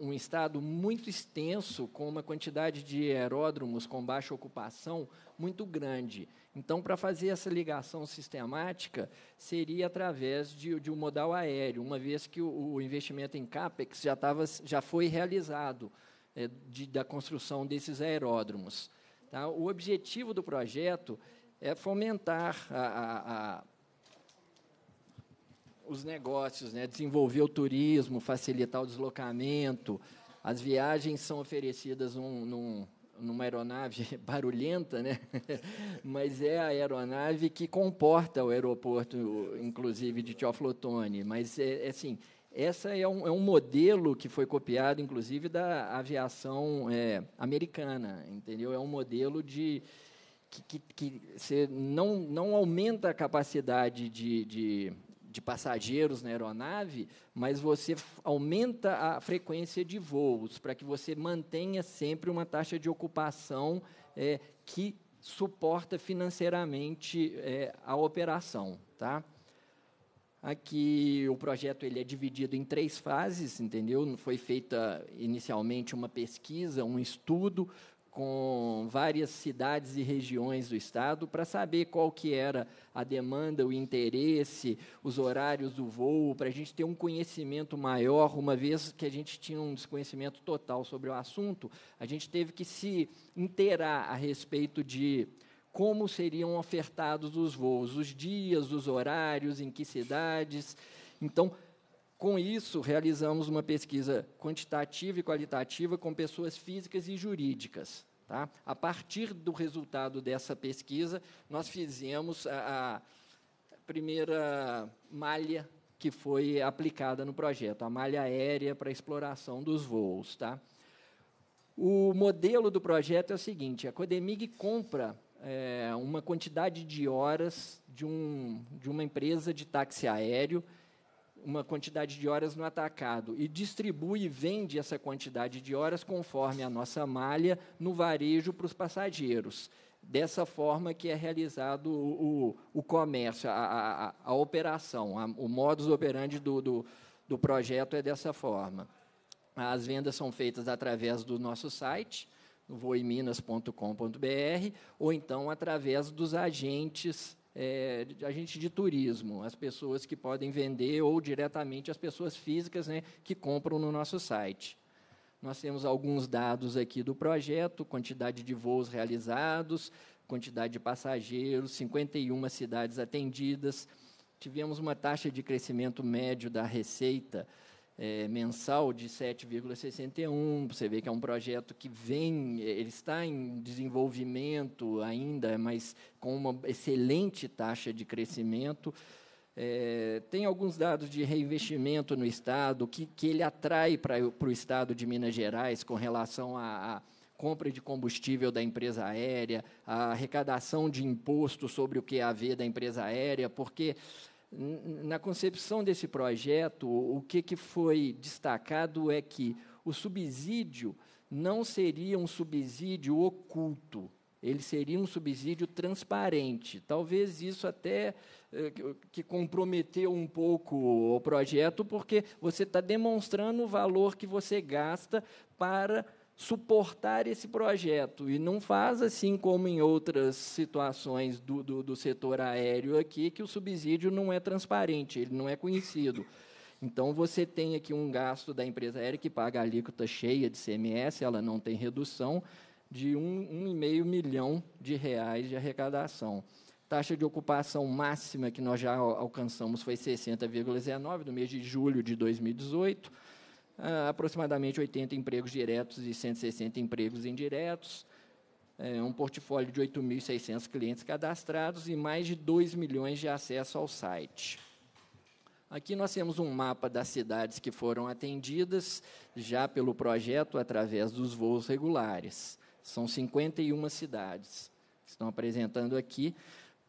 um Estado muito extenso, com uma quantidade de aeródromos com baixa ocupação muito grande. Então, para fazer essa ligação sistemática, seria através de, de um modal aéreo, uma vez que o, o investimento em CAPEX já, tava, já foi realizado é, de, da construção desses aeródromos. Tá? O objetivo do projeto é fomentar a, a, a os negócios, né? desenvolver o turismo, facilitar o deslocamento. As viagens são oferecidas num, num, numa aeronave barulhenta, né? mas é a aeronave que comporta o aeroporto, inclusive, de Tioflotone. Mas, é, é assim, essa é um, é um modelo que foi copiado, inclusive, da aviação é, americana, entendeu? É um modelo de que, que, que não, não aumenta a capacidade de, de, de passageiros na aeronave, mas você aumenta a frequência de voos para que você mantenha sempre uma taxa de ocupação é, que suporta financeiramente é, a operação, tá? Aqui o projeto ele é dividido em três fases, entendeu? Foi feita inicialmente uma pesquisa, um estudo com várias cidades e regiões do estado para saber qual que era a demanda, o interesse, os horários do voo, para a gente ter um conhecimento maior, uma vez que a gente tinha um desconhecimento total sobre o assunto, a gente teve que se inteirar a respeito de como seriam ofertados os voos, os dias, os horários, em que cidades. Então, com isso, realizamos uma pesquisa quantitativa e qualitativa com pessoas físicas e jurídicas. Tá? A partir do resultado dessa pesquisa, nós fizemos a, a primeira malha que foi aplicada no projeto, a malha aérea para exploração dos voos. Tá? O modelo do projeto é o seguinte: a Codemig compra é, uma quantidade de horas de, um, de uma empresa de táxi aéreo, uma quantidade de horas no atacado, e distribui e vende essa quantidade de horas conforme a nossa malha no varejo para os passageiros. Dessa forma que é realizado o, o, o comércio, a, a, a operação, a, o modus operandi do, do, do projeto é dessa forma. As vendas são feitas através do nosso site, no voeminas.com.br, ou então através dos agentes, é, agente de turismo, as pessoas que podem vender ou diretamente as pessoas físicas né, que compram no nosso site. Nós temos alguns dados aqui do projeto, quantidade de voos realizados, quantidade de passageiros, 51 cidades atendidas. Tivemos uma taxa de crescimento médio da receita é, mensal de 7,61. Você vê que é um projeto que vem, é, ele está em desenvolvimento ainda, mas com uma excelente taxa de crescimento. É, tem alguns dados de reinvestimento no Estado, que, que ele atrai para o Estado de Minas Gerais com relação à compra de combustível da empresa aérea, a arrecadação de imposto sobre o QAV da empresa aérea, porque na concepção desse projeto, o que, que foi destacado é que o subsídio não seria um subsídio oculto, ele seria um subsídio transparente. Talvez isso até eh, que comprometeu um pouco o projeto, porque você está demonstrando o valor que você gasta para suportar esse projeto e não faz assim como em outras situações do, do, do, setor aéreo aqui, que o subsídio não é transparente, ele não é conhecido. Então, você tem aqui um gasto da empresa aérea que paga a alíquota cheia de CMS, ela não tem redução, de 1,5 um, um milhão de reais de arrecadação. Taxa de ocupação máxima que nós já alcançamos foi 60,19 no mês de julho de 2018 ah, aproximadamente 80 empregos diretos e 160 empregos indiretos, é, um portfólio de 8.600 clientes cadastrados e mais de 2 milhões de acesso ao site. Aqui nós temos um mapa das cidades que foram atendidas já pelo projeto através dos voos regulares. São 51 cidades que estão apresentando aqui.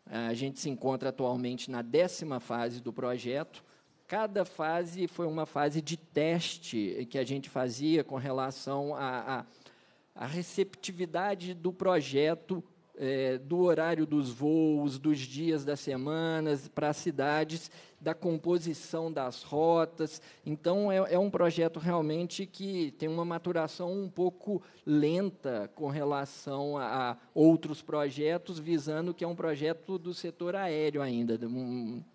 A gente se encontra atualmente na décima fase do projeto, Cada fase foi uma fase de teste que a gente fazia com relação à receptividade do projeto é, do horário dos voos, dos dias das semanas para as cidades, da composição das rotas. Então, é, é um projeto realmente que tem uma maturação um pouco lenta com relação a, a outros projetos, visando que é um projeto do setor aéreo ainda.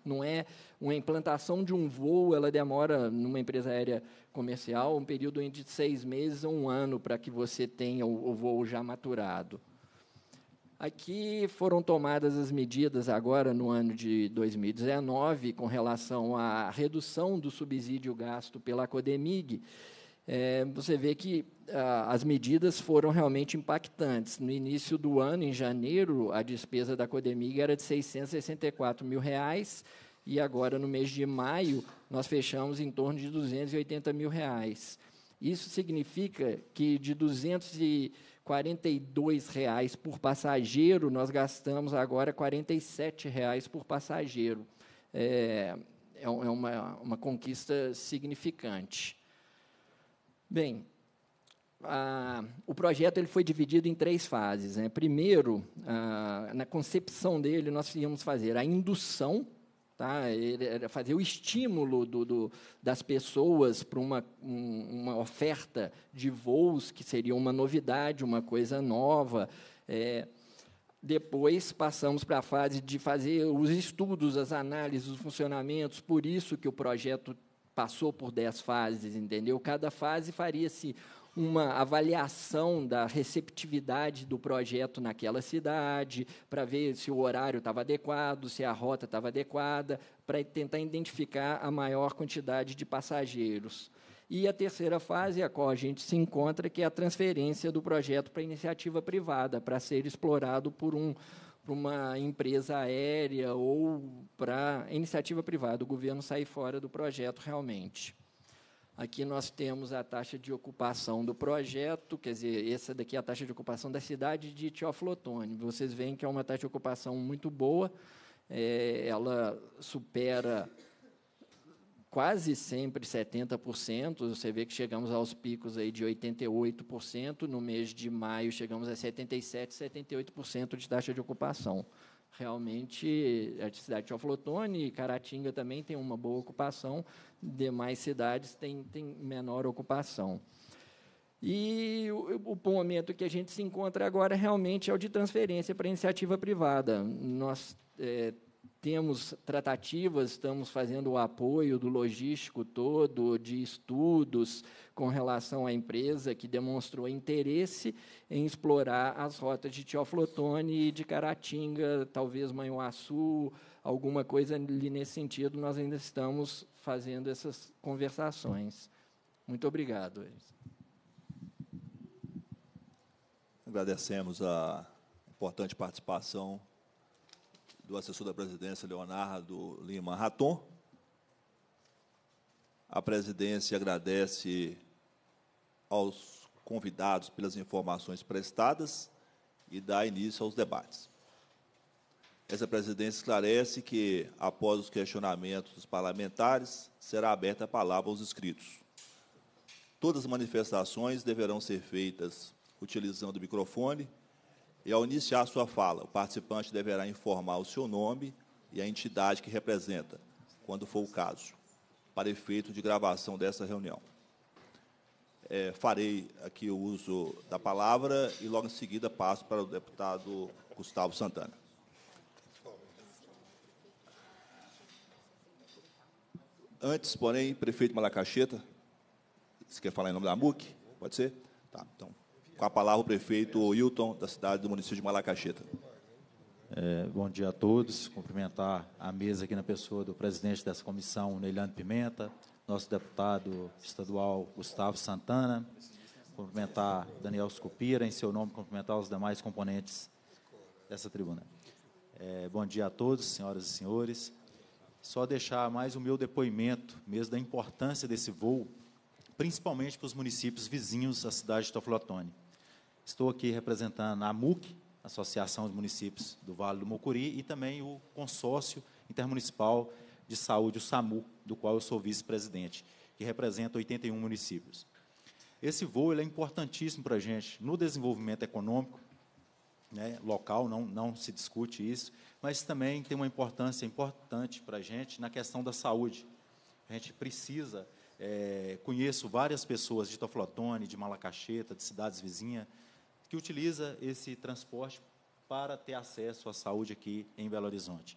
não é uma implantação de um voo, ela demora, numa empresa aérea comercial, um período de seis meses a um ano para que você tenha o, o voo já maturado. Aqui foram tomadas as medidas agora no ano de 2019 com relação à redução do subsídio gasto pela Codemig. É, você vê que ah, as medidas foram realmente impactantes. No início do ano, em janeiro, a despesa da Codemig era de 664 mil reais e agora no mês de maio nós fechamos em torno de 280 mil reais. Isso significa que de 200 42 reais por passageiro, nós gastamos agora 47 reais por passageiro. É, é, é uma, uma conquista significante. Bem, a, o projeto ele foi dividido em três fases. Né? Primeiro, a, na concepção dele, nós íamos fazer a indução Tá? Ele, fazer o estímulo do, do, das pessoas para uma, um, uma oferta de voos, que seria uma novidade, uma coisa nova. É, depois passamos para a fase de fazer os estudos, as análises, os funcionamentos, por isso que o projeto passou por dez fases, entendeu? Cada fase faria-se uma avaliação da receptividade do projeto naquela cidade, para ver se o horário estava adequado, se a rota estava adequada, para tentar identificar a maior quantidade de passageiros. E a terceira fase, a qual a gente se encontra, que é a transferência do projeto para iniciativa privada, para ser explorado por um para uma empresa aérea ou para iniciativa privada. O governo sair fora do projeto realmente. Aqui nós temos a taxa de ocupação do projeto, quer dizer, essa daqui é a taxa de ocupação da cidade de Teoflotone. Vocês veem que é uma taxa de ocupação muito boa, é, ela supera quase sempre 70%, você vê que chegamos aos picos aí de 88%, no mês de maio chegamos a 77%, 78% de taxa de ocupação realmente a cidade de Oflotone e Caratinga também tem uma boa ocupação, demais cidades têm, têm menor ocupação. E o, o momento que a gente se encontra agora realmente é o de transferência para iniciativa privada. Nós é, temos tratativas, estamos fazendo o apoio do logístico todo, de estudos com relação à empresa que demonstrou interesse em explorar as rotas de Teoflotone e de Caratinga, talvez Manhuaçu, alguma coisa ali nesse sentido. Nós ainda estamos fazendo essas conversações. Muito obrigado. Agradecemos a importante participação do assessor da presidência, Leonardo Lima Raton. A presidência agradece aos convidados pelas informações prestadas e dá início aos debates. Essa presidência esclarece que, após os questionamentos dos parlamentares, será aberta a palavra aos inscritos. Todas as manifestações deverão ser feitas utilizando o microfone e ao iniciar sua fala, o participante deverá informar o seu nome e a entidade que representa, quando for o caso, para efeito de gravação dessa reunião. É, farei aqui o uso da palavra e logo em seguida passo para o deputado Gustavo Santana. Antes, porém, prefeito Malacacheta, você quer falar em nome da MUC? Pode ser? Tá, então. Com a palavra o prefeito Hilton, da cidade do município de Malacacheta. É, bom dia a todos. Cumprimentar a mesa aqui na pessoa do presidente dessa comissão, Neilano Pimenta, nosso deputado estadual Gustavo Santana, cumprimentar Daniel Scupira, em seu nome, cumprimentar os demais componentes dessa tribuna. É, bom dia a todos, senhoras e senhores. Só deixar mais o meu depoimento, mesmo da importância desse voo, principalmente para os municípios vizinhos à cidade de Toflotone. Estou aqui representando a MUC, Associação de Municípios do Vale do Mocuri, e também o Consórcio Intermunicipal de Saúde, o SAMU, do qual eu sou vice-presidente, que representa 81 municípios. Esse voo é importantíssimo para a gente no desenvolvimento econômico, né, local, não, não se discute isso, mas também tem uma importância importante para a gente na questão da saúde. A gente precisa, é, conheço várias pessoas de Toflotone, de Malacacheta, de cidades vizinhas, que utiliza esse transporte para ter acesso à saúde aqui em Belo Horizonte.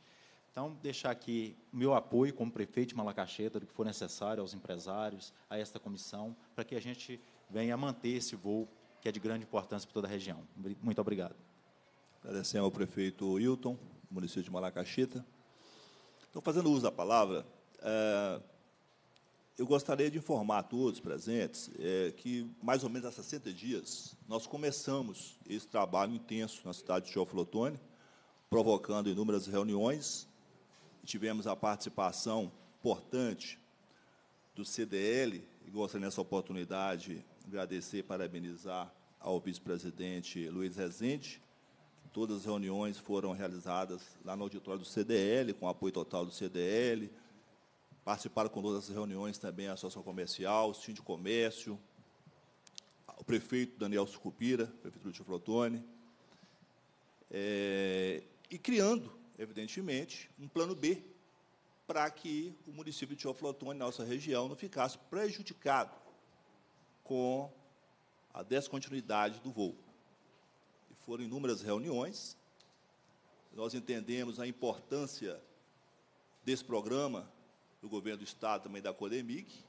Então, deixar aqui meu apoio como prefeito de Malacaxeta, do que for necessário aos empresários, a esta comissão, para que a gente venha manter esse voo que é de grande importância para toda a região. Muito obrigado. Agradecemos ao prefeito Hilton, município de Malacaxeta. Então, fazendo uso da palavra, eh, eu gostaria de informar a todos presentes é, que, mais ou menos há 60 dias, nós começamos esse trabalho intenso na cidade de Teófilo provocando inúmeras reuniões. Tivemos a participação importante do CDL, e gostaria nessa oportunidade agradecer e parabenizar ao vice-presidente Luiz Rezende. Todas as reuniões foram realizadas lá no auditório do CDL, com apoio total do CDL, participaram com todas as reuniões também a Associação Comercial, o Sindicato de Comércio, o prefeito Daniel Sucupira, prefeito Lúcio Flotone, é, e criando, evidentemente, um plano B para que o município de Tioflotone, nossa região, não ficasse prejudicado com a descontinuidade do voo. E foram inúmeras reuniões. Nós entendemos a importância desse programa do governo do Estado, também da Codemic,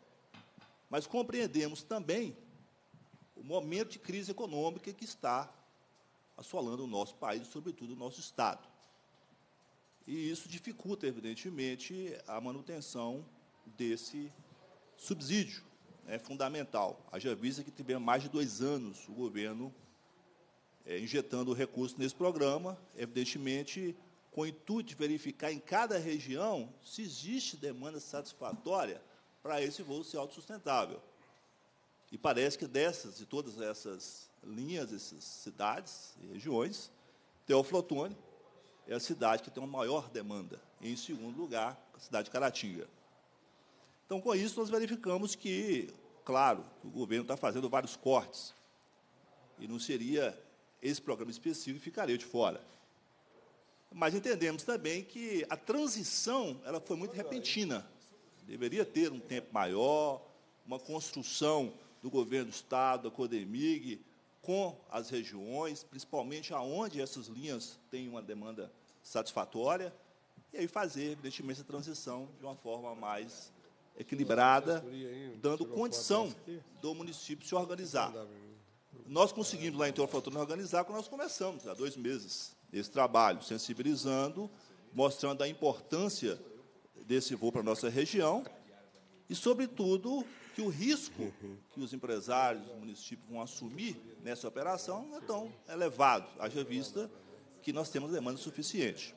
mas compreendemos também o momento de crise econômica que está assolando o nosso país, sobretudo o nosso Estado. E isso dificulta, evidentemente, a manutenção desse subsídio. É fundamental. Haja vista que tivemos mais de dois anos o governo é, injetando recursos nesse programa, evidentemente, com o intuito de verificar em cada região se existe demanda satisfatória para esse voo ser autossustentável. E parece que dessas, de todas essas linhas, essas cidades e regiões, Teoflotone é a cidade que tem uma maior demanda. E, em segundo lugar, a cidade de Caratinga. Então, com isso, nós verificamos que, claro, o governo está fazendo vários cortes. E não seria esse programa específico que ficaria de fora. Mas entendemos também que a transição ela foi muito repentina. Deveria ter um tempo maior, uma construção do governo do Estado, da CODEMIG, com as regiões, principalmente aonde essas linhas têm uma demanda satisfatória, e aí fazer, evidentemente, essa transição de uma forma mais equilibrada, dando condição do município se organizar. Nós conseguimos lá em Teoflotone organizar quando nós começamos, há dois meses esse trabalho, sensibilizando, mostrando a importância desse voo para a nossa região e, sobretudo, que o risco que os empresários do município vão assumir nessa operação é tão elevado, haja vista que nós temos demanda suficiente.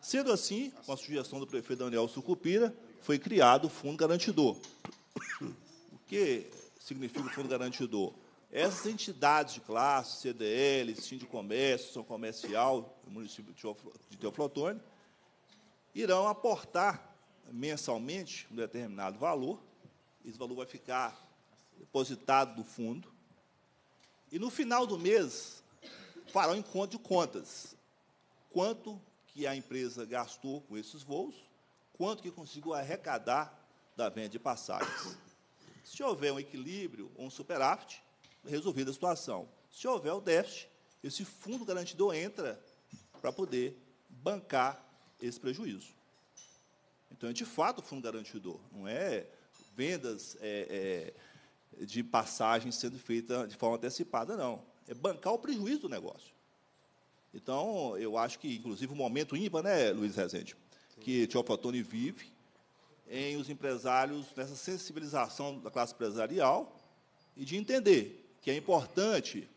Sendo assim, com a sugestão do prefeito Daniel Sucupira, foi criado o Fundo Garantidor. O que significa o Fundo Garantidor? Essas entidades de classe, CDL, Sim de Comércio, São Comercial, município de Teoflotone, irão aportar mensalmente um determinado valor, esse valor vai ficar depositado do fundo, e no final do mês farão encontro de contas. Quanto que a empresa gastou com esses voos, quanto que conseguiu arrecadar da venda de passagens. Se houver um equilíbrio ou um superávit, resolvida a situação. Se houver o déficit, esse fundo garantidor entra para poder bancar esse prejuízo. Então, é de fato o fundo garantidor, não é vendas é, é, de passagem sendo feita de forma antecipada, não. É bancar o prejuízo do negócio. Então, eu acho que, inclusive, o momento ímpar, né, Luiz Rezende, Sim. que Tiofotone vive em os empresários, nessa sensibilização da classe empresarial e de entender que é importante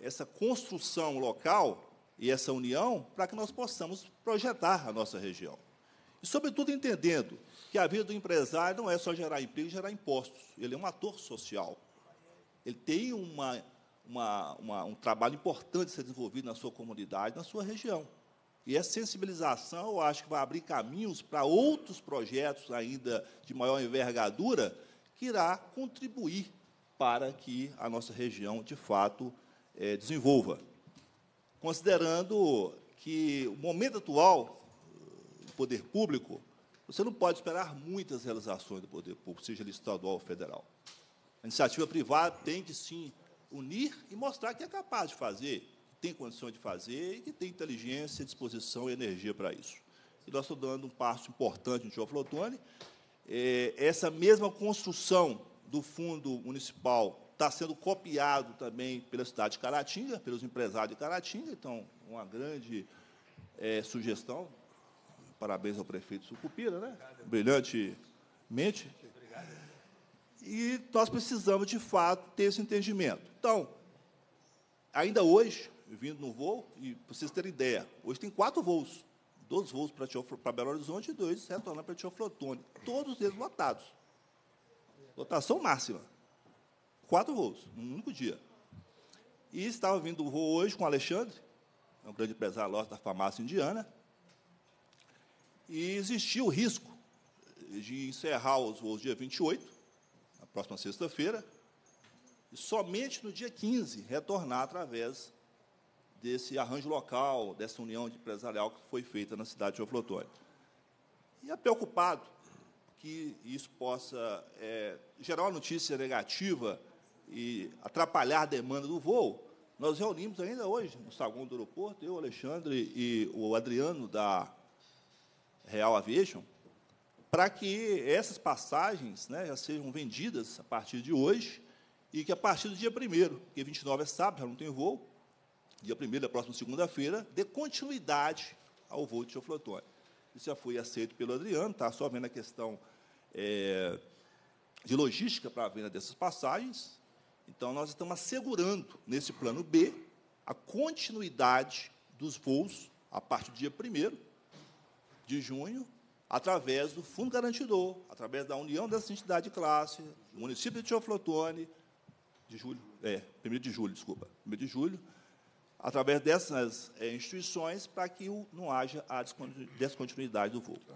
essa construção local e essa união para que nós possamos projetar a nossa região. E, sobretudo, entendendo que a vida do empresário não é só gerar emprego e gerar impostos, ele é um ator social. Ele tem uma, uma, uma, um trabalho importante a ser desenvolvido na sua comunidade, na sua região. E essa sensibilização, eu acho que vai abrir caminhos para outros projetos ainda de maior envergadura que irá contribuir para que a nossa região, de fato, é, desenvolva. Considerando que o momento atual eh, do poder público, você não pode esperar muitas realizações do poder público, seja ele estadual ou federal. A iniciativa privada tem que, sim, unir e mostrar que é capaz de fazer, que tem condição de fazer e que tem inteligência, disposição e energia para isso. E nós estamos dando um passo importante no Geoflotone. Eh, é, essa mesma construção do fundo municipal está sendo copiado também pela cidade de Caratinga, pelos empresários de Caratinga, então, uma grande é, sugestão. Parabéns ao prefeito Sucupira, né? Brilhantemente. E nós precisamos, de fato, ter esse entendimento. Então, ainda hoje, vindo no voo, e para vocês terem ideia, hoje tem quatro voos. Dois voos para Belo Horizonte e dois retornando para Tioflotone. Todos eles lotados. Lotação máxima. Quatro voos, num único dia. E estava vindo o voo hoje com o Alexandre, é um grande empresário nosso da farmácia indiana. E existia o risco de encerrar os voos dia 28, na próxima sexta-feira, e somente no dia 15 retornar através desse arranjo local, dessa união de empresarial que foi feita na cidade de Oflotone. E é preocupado que isso possa é, gerar uma notícia negativa e atrapalhar a demanda do voo, nós reunimos ainda hoje no saguão do aeroporto, eu, Alexandre e o Adriano da Real Aviation, para que essas passagens né, já sejam vendidas a partir de hoje e que a partir do dia 1 porque 29 é sábado, já não tem voo, dia 1 da próxima segunda-feira, dê continuidade ao voo de Soflotone. Isso já foi aceito pelo Adriano, está só vendo a questão é, de logística para a venda dessas passagens. Então, nós estamos assegurando, nesse plano B, a continuidade dos voos a partir do dia 1 de junho, através do Fundo Garantidor, através da União dessa entidade de classe, do município de Tioflotone, de julho, é, 1 de julho, desculpa, 1 de julho, através dessas é, instituições, para que não haja a descontinuidade do voo. Tá,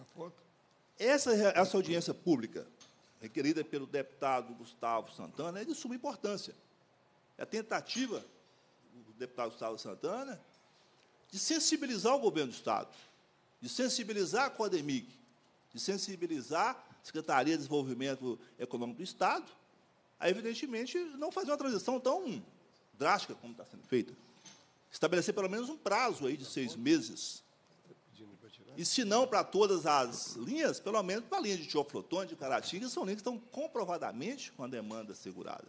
essa, essa audiência pública, requerida pelo deputado Gustavo Santana, é de suma importância. É a tentativa do deputado Gustavo Santana de sensibilizar o governo do Estado, de sensibilizar a CODEMIC, de sensibilizar a Secretaria de Desenvolvimento Econômico do Estado, a, evidentemente, não fazer uma transição tão drástica como está sendo feita. Estabelecer pelo menos um prazo aí de seis meses e se não para todas as linhas, pelo menos para a linha de Tioflotone, de Caratinga, são linhas que estão comprovadamente com a demanda segurada.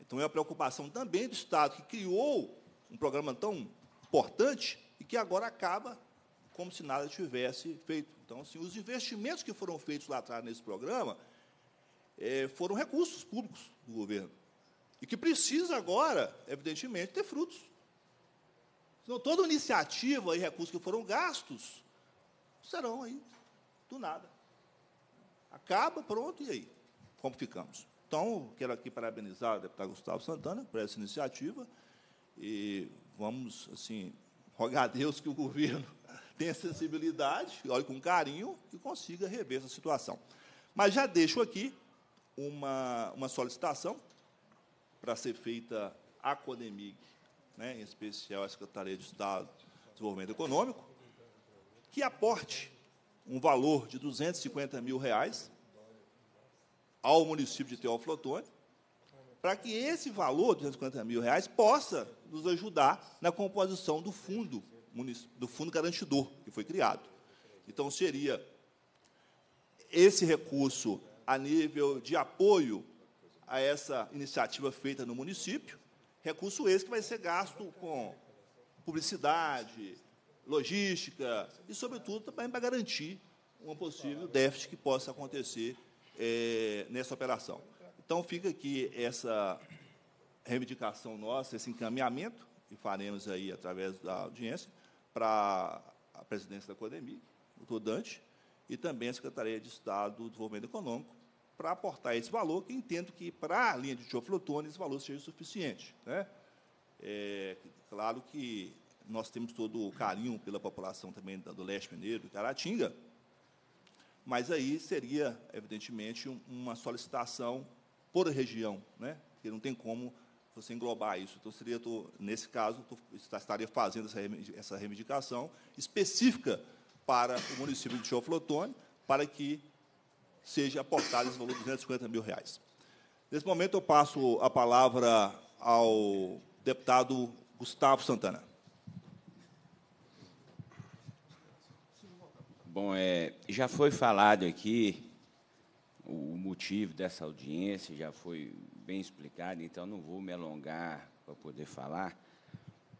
Então é a preocupação também do Estado, que criou um programa tão importante e que agora acaba como se nada tivesse feito. Então, assim, os investimentos que foram feitos lá atrás nesse programa é, foram recursos públicos do governo. E que precisa agora, evidentemente, ter frutos. Senão toda iniciativa e recursos que foram gastos serão aí do nada. Acaba, pronto, e aí? Como ficamos? Então, quero aqui parabenizar o deputado Gustavo Santana por essa iniciativa e vamos, assim, rogar a Deus que o governo tenha sensibilidade, olhe com carinho e consiga rever essa situação. Mas já deixo aqui uma, uma solicitação para ser feita à Codemig, né, em especial a Secretaria de Estado de Desenvolvimento Econômico, que aporte um valor de 250 mil reais ao município de Teófilo Otoni, para que esse valor, 250 mil reais, possa nos ajudar na composição do fundo, do fundo garantidor que foi criado. Então, seria esse recurso a nível de apoio a essa iniciativa feita no município, Recurso esse que vai ser gasto com publicidade, logística e, sobretudo, também para garantir um possível déficit que possa acontecer é, nessa operação. Então, fica aqui essa reivindicação nossa, esse encaminhamento, que faremos aí através da audiência, para a presidência da Codemig, o doutor Dante, e também a Secretaria de Estado do Desenvolvimento Econômico, para aportar esse valor, que entendo que para a linha de tioflotone esse valor seja suficiente. Né? É, claro que nós temos todo o carinho pela população também do leste mineiro, do Caratinga, mas aí seria, evidentemente, uma solicitação por região, né? porque não tem como você englobar isso. Então, seria, tô, nesse caso, tô, estaria fazendo essa reivindicação específica para o município de Tioflotone, para que seja aportado esse valor de 250 mil reais. Nesse momento, eu passo a palavra ao deputado Gustavo Santana. Bom, é, já foi falado aqui o motivo dessa audiência, já foi bem explicado, então não vou me alongar para poder falar,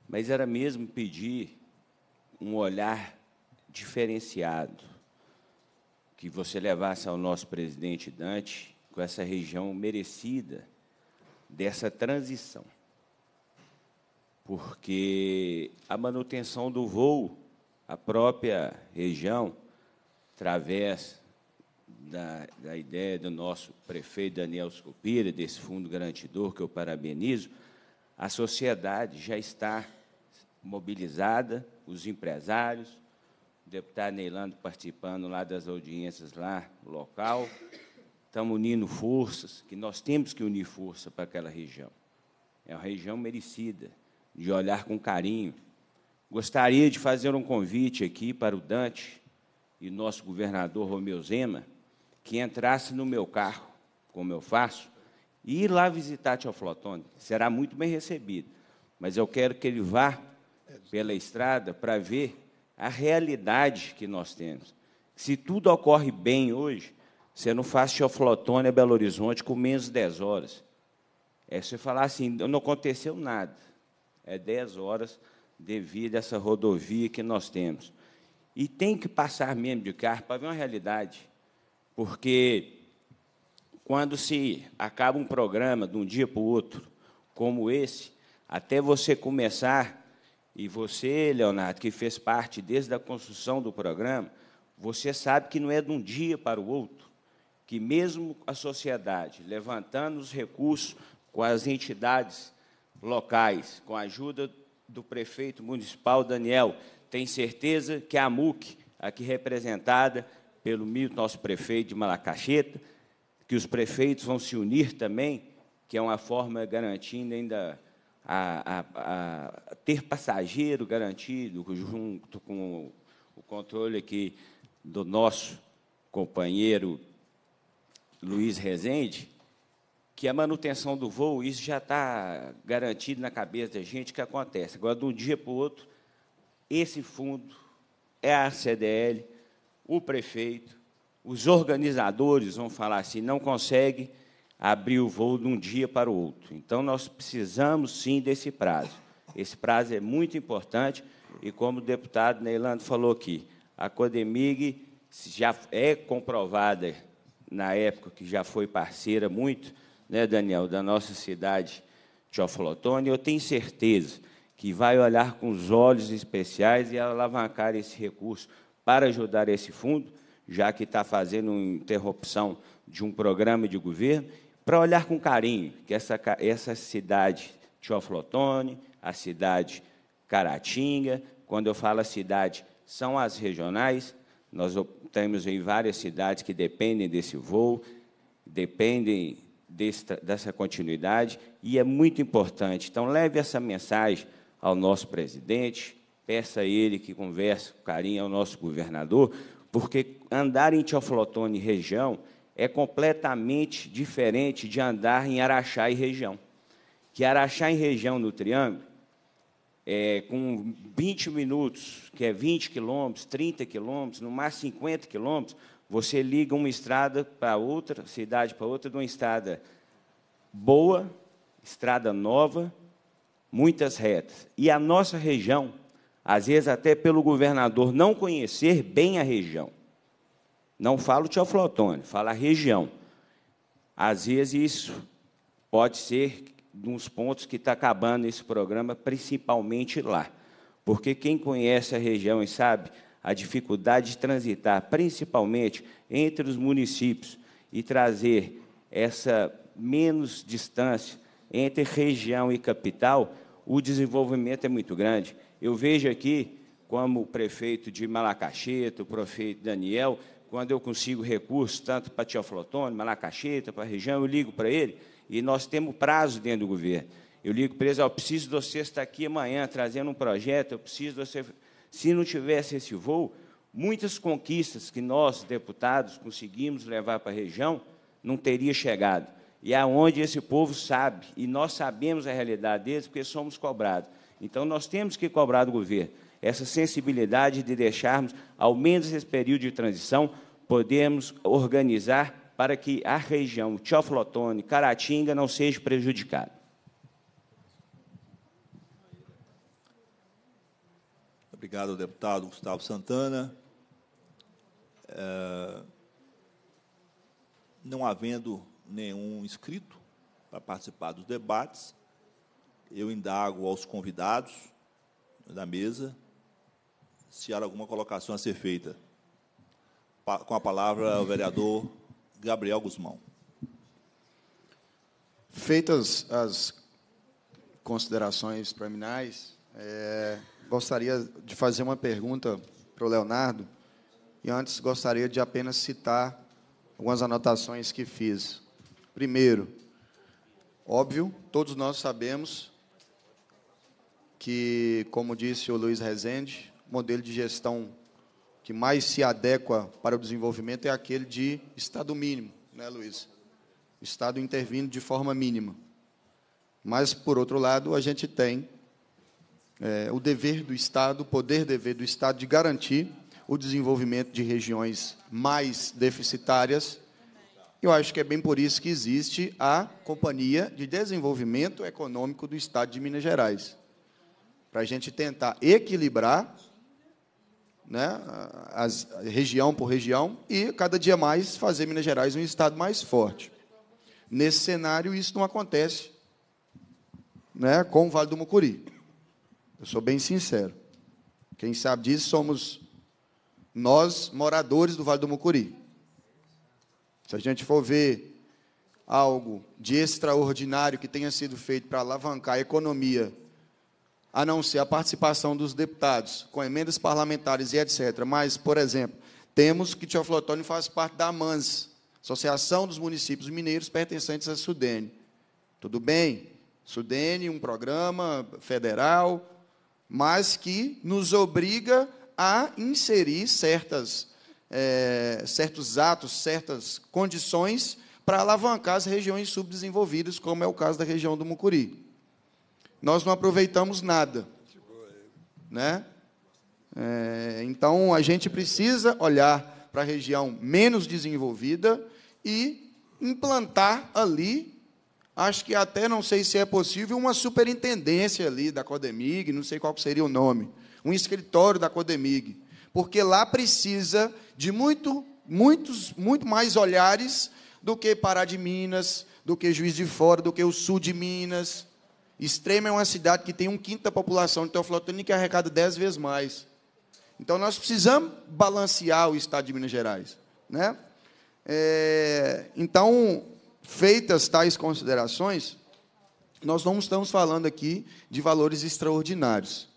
mas era mesmo pedir um olhar diferenciado que você levasse ao nosso presidente Dante com essa região merecida dessa transição. Porque a manutenção do voo, a própria região, através da, da ideia do nosso prefeito Daniel Scopira, desse fundo garantidor, que eu parabenizo, a sociedade já está mobilizada, os empresários, deputado Neilando participando lá das audiências lá, local. Estamos unindo forças, que nós temos que unir força para aquela região. É uma região merecida, de olhar com carinho. Gostaria de fazer um convite aqui para o Dante e nosso governador Romeu Zema, que entrasse no meu carro, como eu faço, e ir lá visitar Teoflotone. Será muito bem recebido. Mas eu quero que ele vá pela estrada para ver a realidade que nós temos. Se tudo ocorre bem hoje, você não faz a Belo Horizonte com menos de 10 horas. É você falar assim, não aconteceu nada. É 10 horas devido a essa rodovia que nós temos. E tem que passar mesmo de carro para ver uma realidade. Porque quando se acaba um programa de um dia para o outro, como esse, até você começar e você, Leonardo, que fez parte desde a construção do programa, você sabe que não é de um dia para o outro que, mesmo a sociedade levantando os recursos com as entidades locais, com a ajuda do prefeito municipal Daniel, tem certeza que a MUC, aqui representada pelo nosso prefeito de Malacacheta, que os prefeitos vão se unir também, que é uma forma garantindo ainda a, a, a ter passageiro garantido, junto com o controle aqui do nosso companheiro Luiz Rezende, que a manutenção do voo, isso já está garantido na cabeça da gente que acontece. Agora, de um dia para o outro, esse fundo é a CDL, o prefeito, os organizadores, vão falar assim, não consegue abrir o voo de um dia para o outro. Então, nós precisamos sim desse prazo. Esse prazo é muito importante e, como o deputado Neilando falou aqui, a Codemig já é comprovada, na época que já foi parceira muito, né, Daniel, da nossa cidade de Oflotone, eu tenho certeza que vai olhar com os olhos especiais e alavancar esse recurso para ajudar esse fundo, já que está fazendo uma interrupção de um programa de governo, para olhar com carinho que essa, essa cidade Teoflotone, a cidade Caratinga, quando eu falo cidade, são as regionais, nós temos em várias cidades que dependem desse voo, dependem desta, dessa continuidade, e é muito importante. Então, leve essa mensagem ao nosso presidente, peça a ele que converse com carinho ao nosso governador, porque andar em Teoflotone região é completamente diferente de andar em Araxá e região. Que Araxá e região no Triângulo, é, com 20 minutos, que é 20 quilômetros, 30 quilômetros, no máximo 50 quilômetros, você liga uma estrada para outra, cidade para outra, de uma estrada boa, estrada nova, muitas retas. E a nossa região, às vezes até pelo governador não conhecer bem a região, não falo teoflotone, falo a região. Às vezes isso pode ser um dos pontos que está acabando esse programa, principalmente lá. Porque quem conhece a região e sabe a dificuldade de transitar, principalmente entre os municípios, e trazer essa menos distância entre região e capital, o desenvolvimento é muito grande. Eu vejo aqui, como o prefeito de Malacaxeta, o prefeito Daniel, quando eu consigo recursos, tanto para Tioflotone, Malacaxeta, para a região, eu ligo para ele e nós temos prazo dentro do governo. Eu ligo para ele, eu preciso de você estar aqui amanhã trazendo um projeto, eu preciso de você... Se não tivesse esse voo, muitas conquistas que nós, deputados, conseguimos levar para a região, não teria chegado. E é onde esse povo sabe, e nós sabemos a realidade deles, porque somos cobrados. Então, nós temos que cobrar do governo essa sensibilidade de deixarmos, ao menos esse período de transição, podemos organizar para que a região Teoflotone, Caratinga, não seja prejudicada. Obrigado, deputado Gustavo Santana. É, não havendo nenhum inscrito para participar dos debates, eu indago aos convidados da mesa se há alguma colocação a ser feita. Com a palavra, o vereador Gabriel Guzmão. Feitas as considerações preliminares, é, gostaria de fazer uma pergunta para o Leonardo. E antes, gostaria de apenas citar algumas anotações que fiz. Primeiro, óbvio, todos nós sabemos que, como disse o Luiz Rezende, modelo de gestão que mais se adequa para o desenvolvimento é aquele de Estado mínimo, né, Luiz? Estado intervindo de forma mínima. Mas, por outro lado, a gente tem é, o dever do Estado, o poder dever do Estado de garantir o desenvolvimento de regiões mais deficitárias. Eu acho que é bem por isso que existe a Companhia de Desenvolvimento Econômico do Estado de Minas Gerais para a gente tentar equilibrar né, as, região por região, e cada dia mais fazer Minas Gerais um estado mais forte. Nesse cenário, isso não acontece né, com o Vale do Mucuri. Eu sou bem sincero. Quem sabe disso somos nós, moradores do Vale do Mucuri. Se a gente for ver algo de extraordinário que tenha sido feito para alavancar a economia a não ser a participação dos deputados, com emendas parlamentares e etc. Mas, por exemplo, temos que Teoflotone faz parte da AMANS, Associação dos Municípios Mineiros Pertencentes à Sudene. Tudo bem? Sudene, um programa federal, mas que nos obriga a inserir certas, é, certos atos, certas condições para alavancar as regiões subdesenvolvidas, como é o caso da região do Mucuri nós não aproveitamos nada. Né? É, então, a gente precisa olhar para a região menos desenvolvida e implantar ali, acho que até não sei se é possível, uma superintendência ali da Codemig, não sei qual seria o nome, um escritório da Codemig, porque lá precisa de muito, muitos, muito mais olhares do que Pará de Minas, do que Juiz de Fora, do que o Sul de Minas, Extrema é uma cidade que tem um quinto da população de Teoflotone que arrecada dez vezes mais. Então, nós precisamos balancear o estado de Minas Gerais. Né? É, então, feitas tais considerações, nós não estamos falando aqui de valores extraordinários.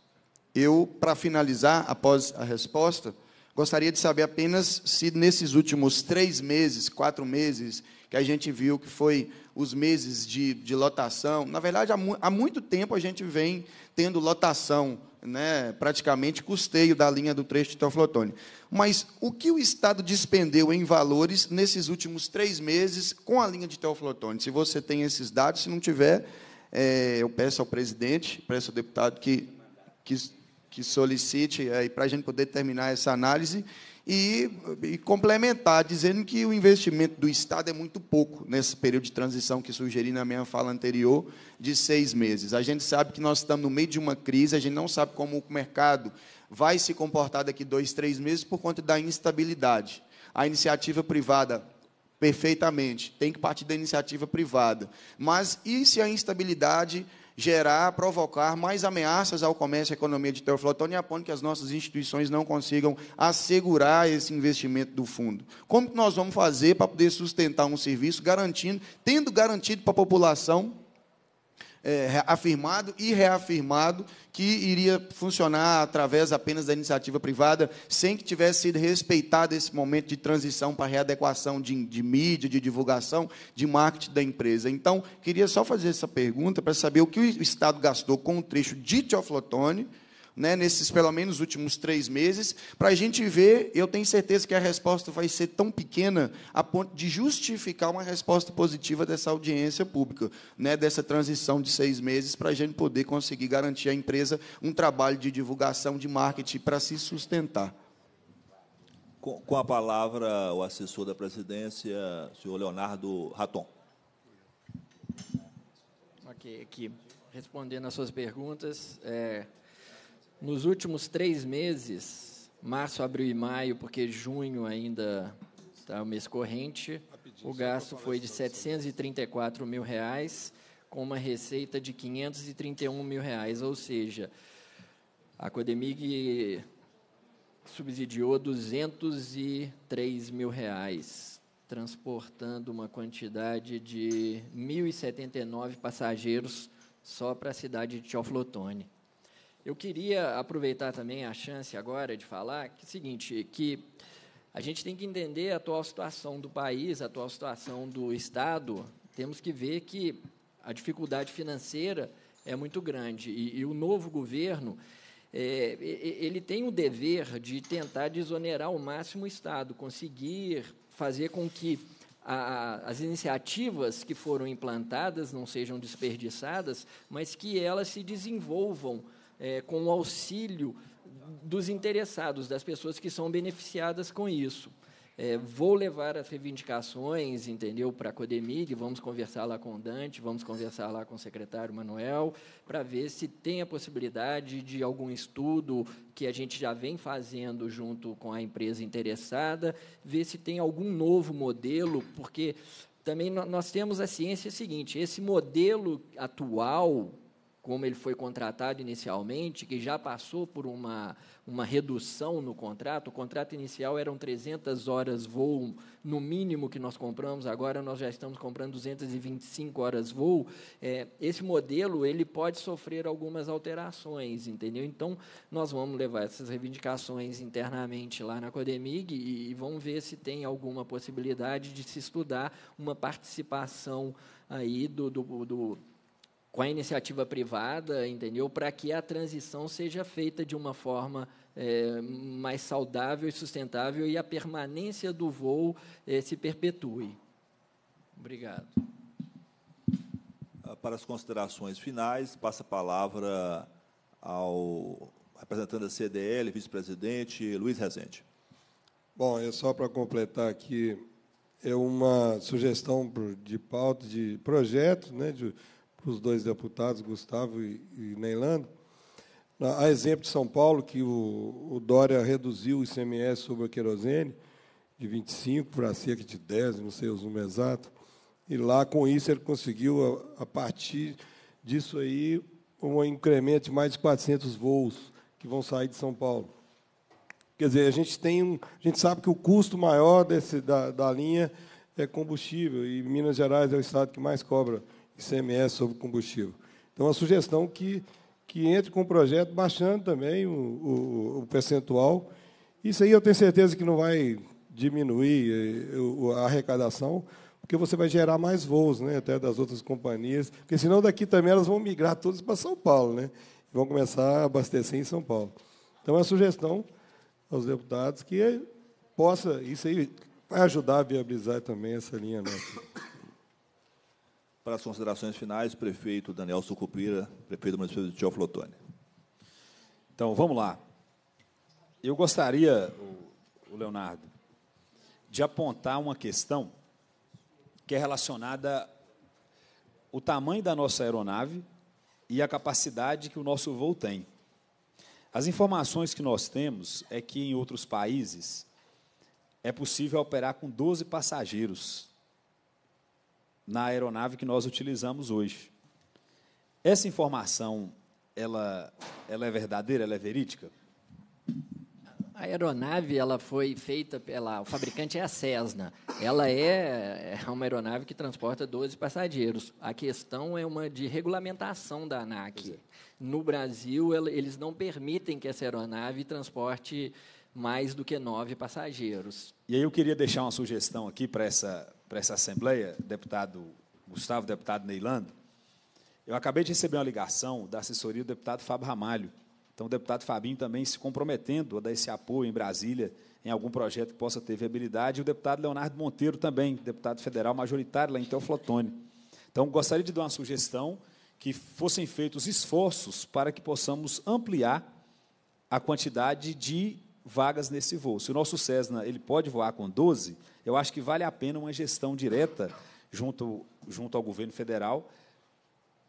Eu, para finalizar, após a resposta, gostaria de saber apenas se nesses últimos três meses, quatro meses que a gente viu que foi os meses de, de lotação. Na verdade, há, mu há muito tempo a gente vem tendo lotação, né, praticamente custeio da linha do trecho de Teoflotone. Mas o que o Estado despendeu em valores nesses últimos três meses com a linha de Teoflotone? Se você tem esses dados, se não tiver, é, eu peço ao presidente, peço ao deputado que, que, que solicite é, para a gente poder terminar essa análise e, e, complementar, dizendo que o investimento do Estado é muito pouco nesse período de transição que sugeri na minha fala anterior, de seis meses. A gente sabe que nós estamos no meio de uma crise, a gente não sabe como o mercado vai se comportar daqui dois, três meses por conta da instabilidade. A iniciativa privada perfeitamente. Tem que partir da iniciativa privada. Mas e se a instabilidade gerar, provocar mais ameaças ao comércio e à economia de Teoflotone, a ponto que as nossas instituições não consigam assegurar esse investimento do fundo. Como que nós vamos fazer para poder sustentar um serviço garantindo, tendo garantido para a população é, afirmado e reafirmado que iria funcionar através apenas da iniciativa privada, sem que tivesse sido respeitado esse momento de transição para readequação de, de mídia, de divulgação, de marketing da empresa. Então, queria só fazer essa pergunta para saber o que o Estado gastou com o trecho de Teoflotone né, nesses pelo menos últimos três meses, para a gente ver, eu tenho certeza que a resposta vai ser tão pequena a ponto de justificar uma resposta positiva dessa audiência pública, né, dessa transição de seis meses, para a gente poder conseguir garantir à empresa um trabalho de divulgação, de marketing, para se sustentar. Com, com a palavra, o assessor da presidência, senhor Leonardo Raton. Ok, aqui. Respondendo às suas perguntas, é, nos últimos três meses, março, abril e maio, porque junho ainda está o mês corrente, o gasto foi de 734 mil reais, com uma receita de 531 mil reais, ou seja, a Codemig subsidiou 203 mil reais, transportando uma quantidade de 1.079 passageiros só para a cidade de Tioflotone. Eu queria aproveitar também a chance agora de falar que é o seguinte, que a gente tem que entender a atual situação do país, a atual situação do Estado. Temos que ver que a dificuldade financeira é muito grande e, e o novo governo é, ele tem o dever de tentar desonerar ao máximo o Estado, conseguir fazer com que a, as iniciativas que foram implantadas não sejam desperdiçadas, mas que elas se desenvolvam é, com o auxílio dos interessados, das pessoas que são beneficiadas com isso. É, vou levar as reivindicações, entendeu, para a Codemig, vamos conversar lá com o Dante, vamos conversar lá com o secretário Manuel, para ver se tem a possibilidade de algum estudo que a gente já vem fazendo junto com a empresa interessada, ver se tem algum novo modelo, porque também nós temos a ciência é seguinte, esse modelo atual como ele foi contratado inicialmente, que já passou por uma, uma redução no contrato. O contrato inicial eram 300 horas voo, no mínimo que nós compramos, agora nós já estamos comprando 225 horas voo. É, esse modelo ele pode sofrer algumas alterações, entendeu? Então, nós vamos levar essas reivindicações internamente lá na Codemig e, e vamos ver se tem alguma possibilidade de se estudar uma participação aí do, do, do com a iniciativa privada, entendeu? Para que a transição seja feita de uma forma é, mais saudável e sustentável e a permanência do voo é, se perpetue. Obrigado. Ah, para as considerações finais, passa a palavra ao representante da CDL, vice-presidente Luiz Rezende. Bom, é só para completar aqui, é uma sugestão de pauta, de projeto, né, de, os dois deputados, Gustavo e, e Neilando, a exemplo de São Paulo, que o, o Dória reduziu o ICMS sobre a querosene de 25 para cerca de 10, não sei o número exato, e lá, com isso, ele conseguiu, a, a partir disso aí, um incremento de mais de 400 voos que vão sair de São Paulo. Quer dizer, a gente tem um, a gente sabe que o custo maior desse, da, da linha é combustível e Minas Gerais é o estado que mais cobra ICMS sobre combustível. Então, a sugestão que, que entre com o projeto, baixando também o, o, o percentual. Isso aí eu tenho certeza que não vai diminuir eh, a arrecadação, porque você vai gerar mais voos, né, até das outras companhias, porque senão daqui também elas vão migrar todas para São Paulo, né, e vão começar a abastecer em São Paulo. Então, é a sugestão aos deputados que possa, isso aí vai ajudar a viabilizar também essa linha nossa. Para as considerações finais, prefeito Daniel Sucupira, prefeito do município de Teoflotone. Então, vamos lá. Eu gostaria, o Leonardo, de apontar uma questão que é relacionada ao tamanho da nossa aeronave e à capacidade que o nosso voo tem. As informações que nós temos é que em outros países é possível operar com 12 passageiros na aeronave que nós utilizamos hoje. Essa informação, ela, ela é verdadeira, ela é verídica? A aeronave ela foi feita pela. O fabricante é a Cessna. Ela é, é uma aeronave que transporta 12 passageiros. A questão é uma de regulamentação da ANAC. É. No Brasil, ela, eles não permitem que essa aeronave transporte mais do que nove passageiros. E aí eu queria deixar uma sugestão aqui para essa, para essa Assembleia, deputado Gustavo, deputado Neilando, eu acabei de receber uma ligação da assessoria do deputado Fábio Ramalho. Então, o deputado Fabinho também se comprometendo a dar esse apoio em Brasília, em algum projeto que possa ter viabilidade, e o deputado Leonardo Monteiro também, deputado federal majoritário lá em Teoflotone. Então, gostaria de dar uma sugestão que fossem feitos esforços para que possamos ampliar a quantidade de vagas nesse voo. Se o nosso Cessna ele pode voar com 12, eu acho que vale a pena uma gestão direta junto, junto ao governo federal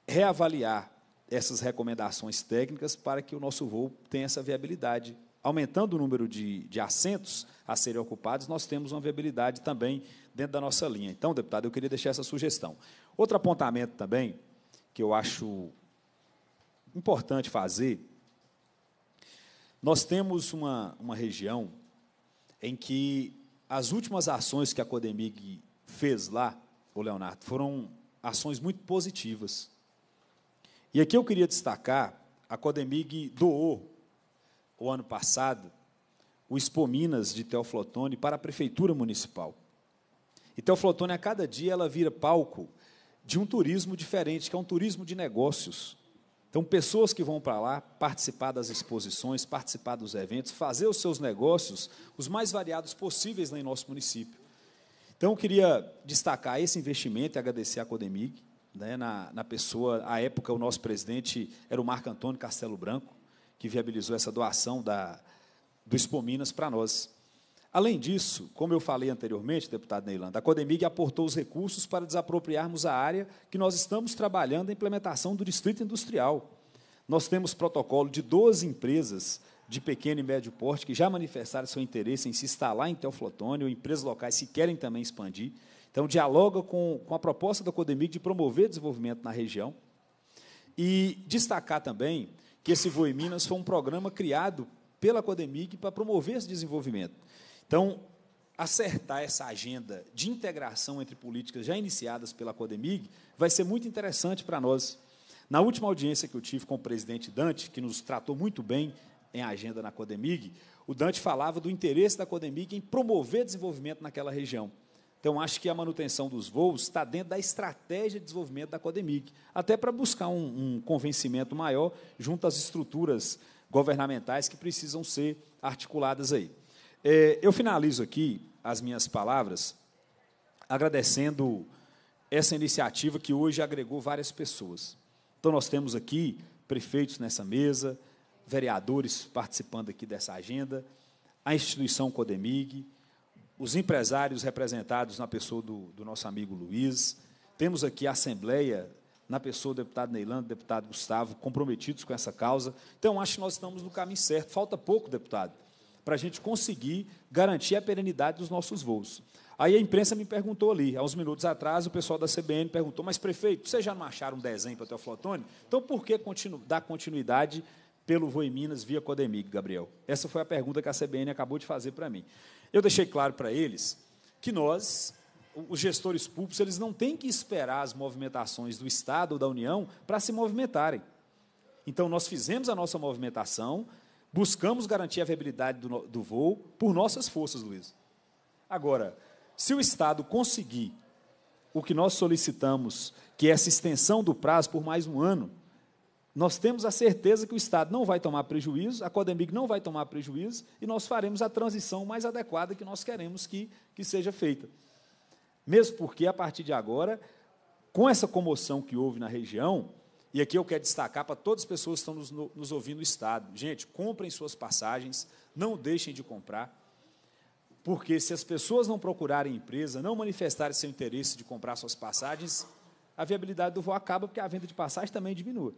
reavaliar essas recomendações técnicas para que o nosso voo tenha essa viabilidade. Aumentando o número de, de assentos a serem ocupados, nós temos uma viabilidade também dentro da nossa linha. Então, deputado, eu queria deixar essa sugestão. Outro apontamento também, que eu acho importante fazer, nós temos uma, uma região em que as últimas ações que a Codemig fez lá, o Leonardo, foram ações muito positivas. E aqui eu queria destacar, a Codemig doou, o ano passado, o Expominas de Teoflotone para a Prefeitura Municipal. E Teoflotone, a cada dia, ela vira palco de um turismo diferente, que é um turismo de negócios. Então, pessoas que vão para lá participar das exposições, participar dos eventos, fazer os seus negócios os mais variados possíveis lá em nosso município. Então, eu queria destacar esse investimento e agradecer à Codemig, né, na, na pessoa, à época, o nosso presidente era o Marco Antônio Castelo Branco, que viabilizou essa doação da, do Expominas para nós. Além disso, como eu falei anteriormente, deputado Neilanda, a Codemig aportou os recursos para desapropriarmos a área que nós estamos trabalhando a implementação do Distrito Industrial. Nós temos protocolo de 12 empresas de pequeno e médio porte que já manifestaram seu interesse em se instalar em ou empresas locais que querem também expandir. Então, dialoga com, com a proposta da Codemig de promover desenvolvimento na região. E destacar também que esse Voe Minas foi um programa criado pela Codemig para promover esse desenvolvimento. Então, acertar essa agenda de integração entre políticas já iniciadas pela Codemig vai ser muito interessante para nós. Na última audiência que eu tive com o presidente Dante, que nos tratou muito bem em agenda na Codemig, o Dante falava do interesse da Codemig em promover desenvolvimento naquela região. Então, acho que a manutenção dos voos está dentro da estratégia de desenvolvimento da Codemig, até para buscar um, um convencimento maior junto às estruturas governamentais que precisam ser articuladas aí. É, eu finalizo aqui as minhas palavras agradecendo essa iniciativa que hoje agregou várias pessoas. Então, nós temos aqui prefeitos nessa mesa, vereadores participando aqui dessa agenda, a instituição Codemig, os empresários representados na pessoa do, do nosso amigo Luiz, temos aqui a Assembleia na pessoa do deputado Neilando, do deputado Gustavo, comprometidos com essa causa. Então, acho que nós estamos no caminho certo. Falta pouco, deputado para a gente conseguir garantir a perenidade dos nossos voos. Aí a imprensa me perguntou ali, há uns minutos atrás, o pessoal da CBN perguntou, mas prefeito, vocês já não acharam um desenho para o Teoflotone? Então por que continu dar continuidade pelo Voo em Minas via Codemig, Gabriel? Essa foi a pergunta que a CBN acabou de fazer para mim. Eu deixei claro para eles que nós, os gestores públicos, eles não têm que esperar as movimentações do Estado ou da União para se movimentarem. Então nós fizemos a nossa movimentação, Buscamos garantir a viabilidade do, do voo por nossas forças, Luiz. Agora, se o Estado conseguir o que nós solicitamos, que é essa extensão do prazo por mais um ano, nós temos a certeza que o Estado não vai tomar prejuízo, a Codemig não vai tomar prejuízo e nós faremos a transição mais adequada que nós queremos que, que seja feita. Mesmo porque, a partir de agora, com essa comoção que houve na região, e aqui eu quero destacar para todas as pessoas que estão nos, nos ouvindo no Estado. Gente, comprem suas passagens, não deixem de comprar. Porque se as pessoas não procurarem empresa, não manifestarem seu interesse de comprar suas passagens, a viabilidade do voo acaba porque a venda de passagem também diminui.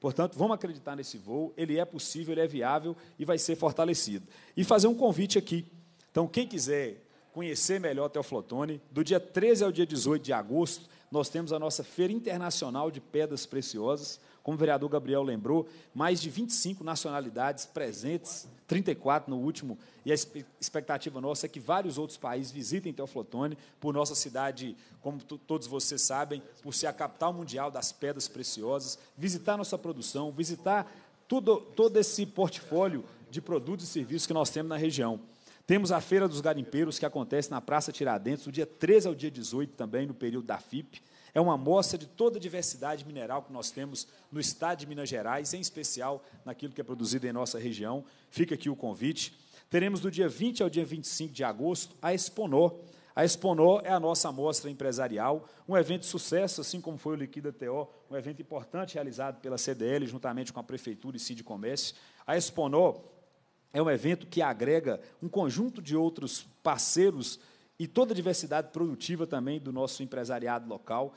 Portanto, vamos acreditar nesse voo, ele é possível, ele é viável e vai ser fortalecido. E fazer um convite aqui. Então, quem quiser conhecer melhor Teoflotone, do dia 13 ao dia 18 de agosto, nós temos a nossa Feira Internacional de Pedras Preciosas, como o vereador Gabriel lembrou, mais de 25 nacionalidades presentes, 34 no último, e a expectativa nossa é que vários outros países visitem Teoflotone, por nossa cidade, como todos vocês sabem, por ser a capital mundial das pedras preciosas, visitar nossa produção, visitar tudo, todo esse portfólio de produtos e serviços que nós temos na região. Temos a Feira dos Garimpeiros, que acontece na Praça Tiradentes, do dia 13 ao dia 18 também, no período da FIP. É uma amostra de toda a diversidade mineral que nós temos no estado de Minas Gerais, em especial naquilo que é produzido em nossa região. Fica aqui o convite. Teremos do dia 20 ao dia 25 de agosto a Exponó. A Exponó é a nossa amostra empresarial, um evento de sucesso, assim como foi o Liquida TO, um evento importante realizado pela CDL, juntamente com a Prefeitura e Cid Comércio. A Exponó é um evento que agrega um conjunto de outros parceiros e toda a diversidade produtiva também do nosso empresariado local.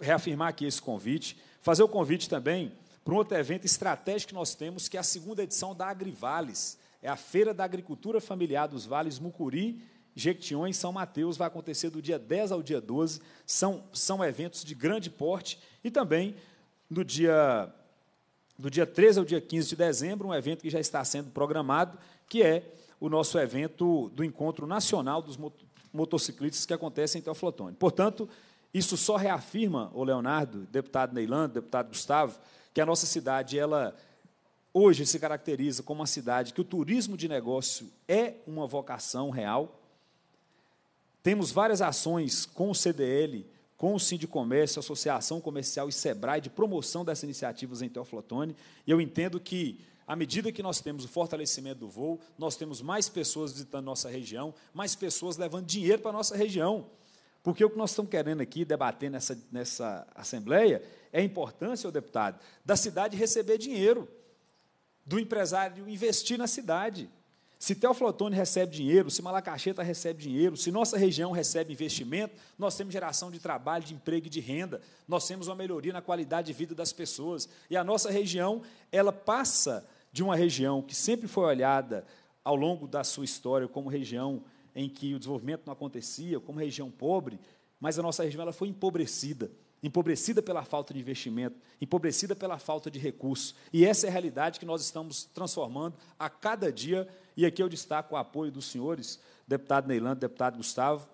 Reafirmar aqui esse convite, fazer o convite também para um outro evento estratégico que nós temos, que é a segunda edição da Agrivales. É a Feira da Agricultura Familiar dos Vales Mucuri, Jequitinhonha e São Mateus. Vai acontecer do dia 10 ao dia 12. São, são eventos de grande porte. E também, no dia do dia 13 ao dia 15 de dezembro, um evento que já está sendo programado, que é o nosso evento do Encontro Nacional dos Motociclistas que acontece em Teoflotone. Portanto, isso só reafirma, o Leonardo, deputado Neilando, deputado Gustavo, que a nossa cidade, ela hoje se caracteriza como uma cidade que o turismo de negócio é uma vocação real. Temos várias ações com o CDL com o Sim Comércio, Associação Comercial e SEBRAE de promoção dessas iniciativas em Teoflotone. E eu entendo que, à medida que nós temos o fortalecimento do voo, nós temos mais pessoas visitando nossa região, mais pessoas levando dinheiro para a nossa região. Porque o que nós estamos querendo aqui debater nessa, nessa Assembleia é a importância, deputado, da cidade receber dinheiro, do empresário investir na cidade. Se Teoflotone recebe dinheiro, se Malacacheta recebe dinheiro, se nossa região recebe investimento, nós temos geração de trabalho, de emprego e de renda, nós temos uma melhoria na qualidade de vida das pessoas. E a nossa região, ela passa de uma região que sempre foi olhada ao longo da sua história como região em que o desenvolvimento não acontecia, como região pobre, mas a nossa região ela foi empobrecida empobrecida pela falta de investimento, empobrecida pela falta de recursos. E essa é a realidade que nós estamos transformando a cada dia. E aqui eu destaco o apoio dos senhores, deputado Neilando, deputado Gustavo,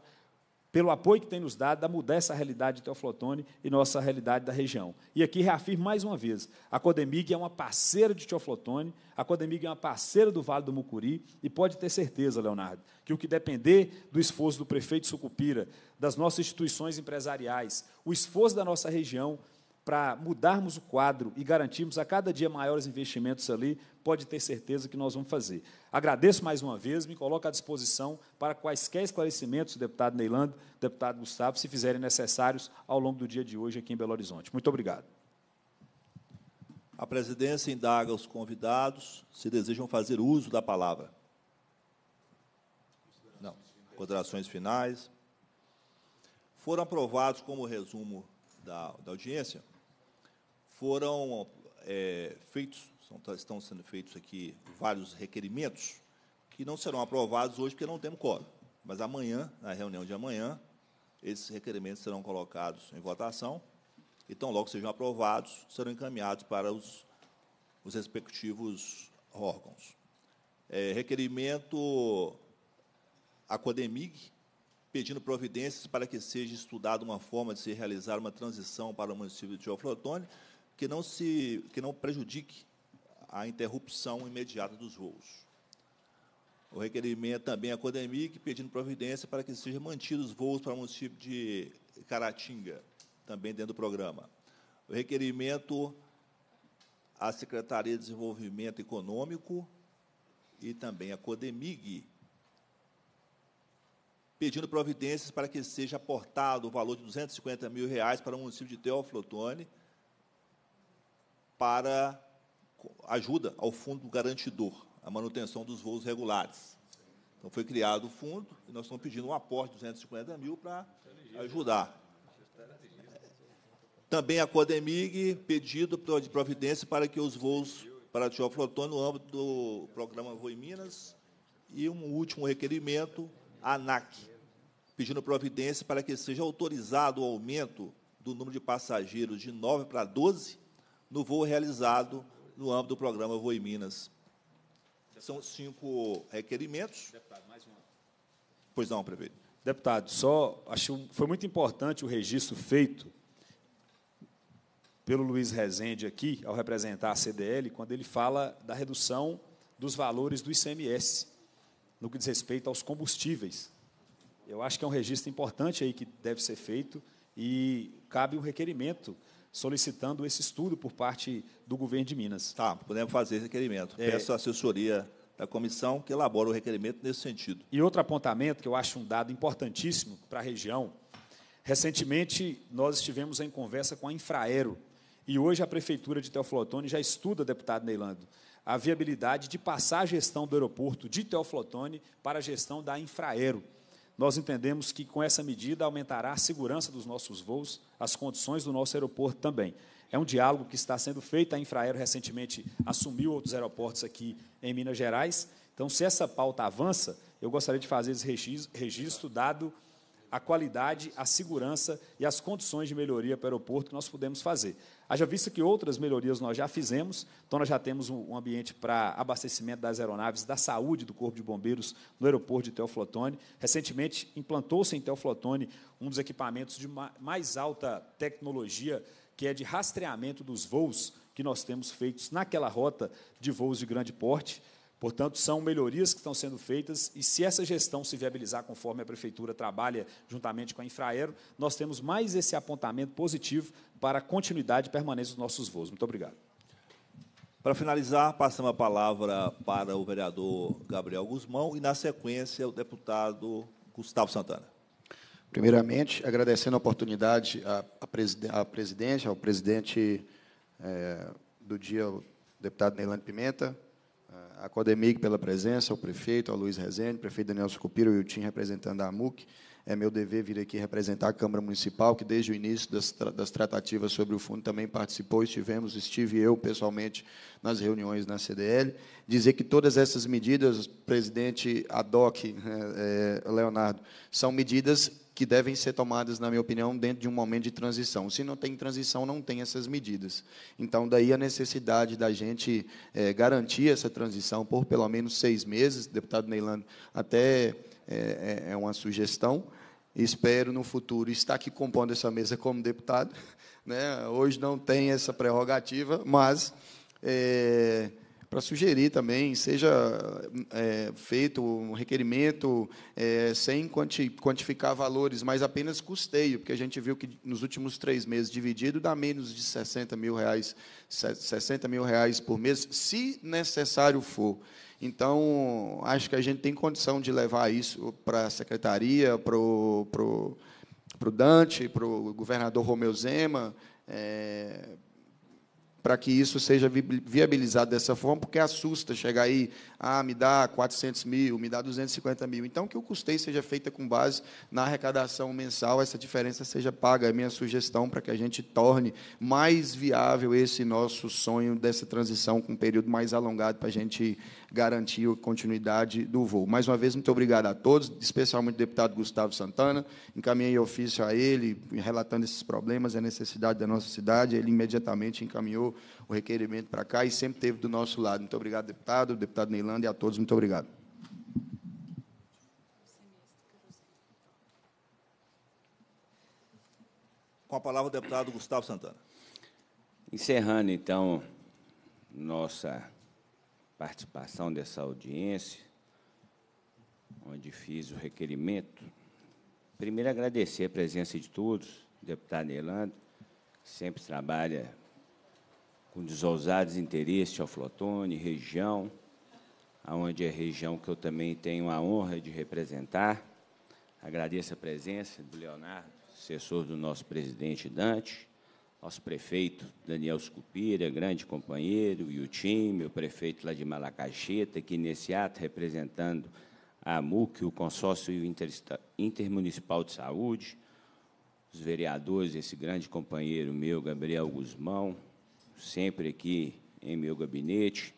pelo apoio que tem nos dado a mudar essa realidade de Teoflotone e nossa realidade da região. E aqui reafirmo mais uma vez, a Codemig é uma parceira de Teoflotone, a Codemig é uma parceira do Vale do Mucuri e pode ter certeza, Leonardo, que o que depender do esforço do prefeito Sucupira, das nossas instituições empresariais, o esforço da nossa região, para mudarmos o quadro e garantirmos a cada dia maiores investimentos ali, pode ter certeza que nós vamos fazer. Agradeço mais uma vez, me coloco à disposição para quaisquer esclarecimentos, deputado Neilando, deputado Gustavo, se fizerem necessários ao longo do dia de hoje aqui em Belo Horizonte. Muito obrigado. A presidência indaga os convidados se desejam fazer uso da palavra. Não. Considerações finais. Foram aprovados, como resumo da, da audiência, foram é, feitos, são, tá, estão sendo feitos aqui vários requerimentos que não serão aprovados hoje porque não temos quórum. Mas amanhã, na reunião de amanhã, esses requerimentos serão colocados em votação e, tão logo sejam aprovados, serão encaminhados para os, os respectivos órgãos. É, requerimento à Codemig, pedindo providências para que seja estudada uma forma de se realizar uma transição para o município de Geofrotone, que não, se, que não prejudique a interrupção imediata dos voos. O requerimento também à Codemig pedindo providência para que sejam mantidos voos para o município de Caratinga, também dentro do programa. O requerimento à Secretaria de Desenvolvimento Econômico e também à CODEMIG, pedindo providências para que seja aportado o valor de R$ 250 mil reais para o município de Teoflotone, para ajuda ao fundo garantidor, a manutenção dos voos regulares. Então, foi criado o fundo e nós estamos pedindo um aporte de 250 mil para ajudar. Também a Codemig pedido de providência para que os voos para Tioflotone no âmbito do programa Voo em Minas e um último requerimento, a ANAC, pedindo providência para que seja autorizado o aumento do número de passageiros de 9 para 12 no voo realizado no âmbito do programa Voo em Minas. São cinco requerimentos. Deputado, mais uma. Pois não, prefeito. Deputado, só acho foi muito importante o registro feito pelo Luiz Rezende aqui, ao representar a CDL, quando ele fala da redução dos valores do ICMS no que diz respeito aos combustíveis. Eu acho que é um registro importante aí que deve ser feito e cabe o um requerimento solicitando esse estudo por parte do governo de Minas. Tá, podemos fazer esse requerimento. É, Peço a assessoria da comissão que elabora o requerimento nesse sentido. E outro apontamento que eu acho um dado importantíssimo para a região, recentemente nós estivemos em conversa com a Infraero e hoje a prefeitura de Teoflotone já estuda, deputado Neilando, a viabilidade de passar a gestão do aeroporto de Teoflotone para a gestão da Infraero. Nós entendemos que com essa medida aumentará a segurança dos nossos voos, as condições do nosso aeroporto também. É um diálogo que está sendo feito. A Infraero recentemente assumiu outros aeroportos aqui em Minas Gerais. Então, se essa pauta avança, eu gostaria de fazer esse registro, dado a qualidade, a segurança e as condições de melhoria para o aeroporto que nós podemos fazer. Haja visto que outras melhorias nós já fizemos, então nós já temos um ambiente para abastecimento das aeronaves, da saúde do Corpo de Bombeiros no aeroporto de Teoflotone. Recentemente implantou-se em Teoflotone um dos equipamentos de mais alta tecnologia, que é de rastreamento dos voos que nós temos feitos naquela rota de voos de grande porte. Portanto, são melhorias que estão sendo feitas e se essa gestão se viabilizar conforme a prefeitura trabalha juntamente com a Infraero, nós temos mais esse apontamento positivo para a continuidade e permanência dos nossos voos. Muito obrigado. Para finalizar, passamos a palavra para o vereador Gabriel Guzmão e, na sequência, o deputado Gustavo Santana. Primeiramente, agradecendo a oportunidade à, presidente, presidência, ao presidente é, do dia, o deputado Neilane Pimenta, a Codemig pela presença, ao prefeito, ao Luiz Rezende, prefeito Daniel Sucupira e o Tim representando a AMUC. É meu dever vir aqui representar a Câmara Municipal, que desde o início das, das tratativas sobre o fundo também participou, estivemos, estive eu pessoalmente nas reuniões na CDL. Dizer que todas essas medidas, presidente Adoc, é, eh, eh, Leonardo, são medidas que devem ser tomadas, na minha opinião, dentro de um momento de transição. Se não tem transição, não tem essas medidas. Então, daí a necessidade da gente é, garantir essa transição por pelo menos seis meses. deputado Neyland, até é, é uma sugestão. Espero no futuro estar aqui compondo essa mesa como deputado. Né? Hoje não tem essa prerrogativa, mas. É, para sugerir também, seja é, feito um requerimento é, sem quanti quantificar valores, mas apenas custeio, porque a gente viu que nos últimos três meses dividido dá menos de 60 mil reais, 60 mil reais por mês, se necessário for. Então, acho que a gente tem condição de levar isso para a secretaria, para o, para o, para o Dante, para o governador Romeu Zema. É, para que isso seja viabilizado dessa forma, porque assusta chegar aí, ah, me dá 400 mil, me dá 250 mil. Então, que o custeio seja feito com base na arrecadação mensal, essa diferença seja paga. É minha sugestão para que a gente torne mais viável esse nosso sonho dessa transição com um período mais alongado para a gente garantir a continuidade do voo. Mais uma vez, muito obrigado a todos, especialmente o deputado Gustavo Santana. Encaminhei ofício a ele, relatando esses problemas, a necessidade da nossa cidade. Ele imediatamente encaminhou o requerimento para cá e sempre teve do nosso lado. Muito obrigado, deputado, deputado Neilândia, e a todos, muito obrigado. Com a palavra o deputado Gustavo Santana. Encerrando, então, nossa participação dessa audiência, onde fiz o requerimento. Primeiro, agradecer a presença de todos, deputado Elando, que sempre trabalha com desousados interesses ao Flotone, região, aonde é região que eu também tenho a honra de representar. Agradeço a presença do Leonardo, assessor do nosso presidente Dante, nosso prefeito Daniel Scupira, grande companheiro, e o time, o prefeito lá de Malacaxeta, que nesse ato, representando a MUC, o consórcio intermunicipal de saúde, os vereadores, esse grande companheiro meu, Gabriel Guzmão, sempre aqui em meu gabinete,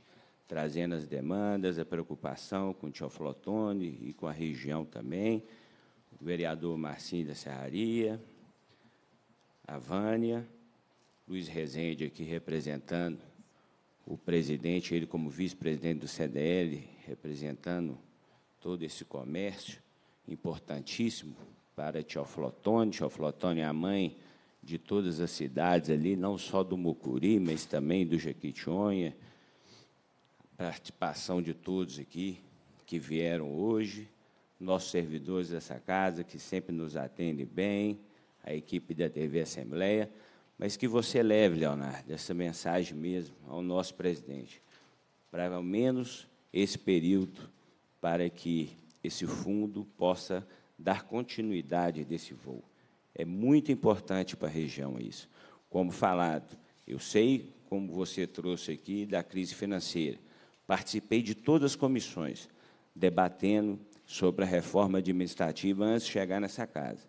trazendo as demandas, a preocupação com o Flotone e com a região também, o vereador Marcinho da Serraria, a Vânia, Luiz Rezende aqui representando, o presidente, ele como vice-presidente do CDL, representando todo esse comércio importantíssimo para Tioflotone. Tioflotone é a mãe de todas as cidades ali, não só do Mucuri, mas também do Jequitinhonha. Participação de todos aqui que vieram hoje, nossos servidores dessa casa que sempre nos atendem bem, a equipe da TV Assembleia mas que você leve, Leonardo, essa mensagem mesmo ao nosso presidente, para ao menos esse período, para que esse fundo possa dar continuidade desse voo. É muito importante para a região isso. Como falado, eu sei, como você trouxe aqui, da crise financeira. Participei de todas as comissões, debatendo sobre a reforma administrativa antes de chegar nessa casa.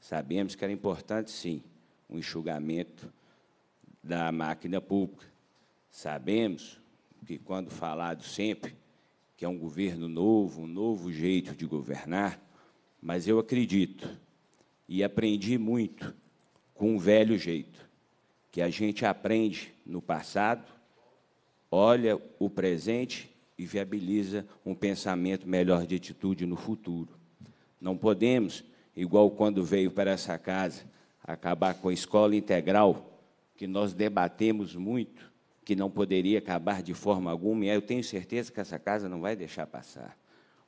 Sabemos que era importante, sim, um enxugamento da máquina pública. Sabemos que, quando falado sempre, que é um governo novo, um novo jeito de governar, mas eu acredito e aprendi muito com um velho jeito, que a gente aprende no passado, olha o presente e viabiliza um pensamento melhor de atitude no futuro. Não podemos, igual quando veio para essa casa acabar com a escola integral, que nós debatemos muito, que não poderia acabar de forma alguma, e eu tenho certeza que essa casa não vai deixar passar.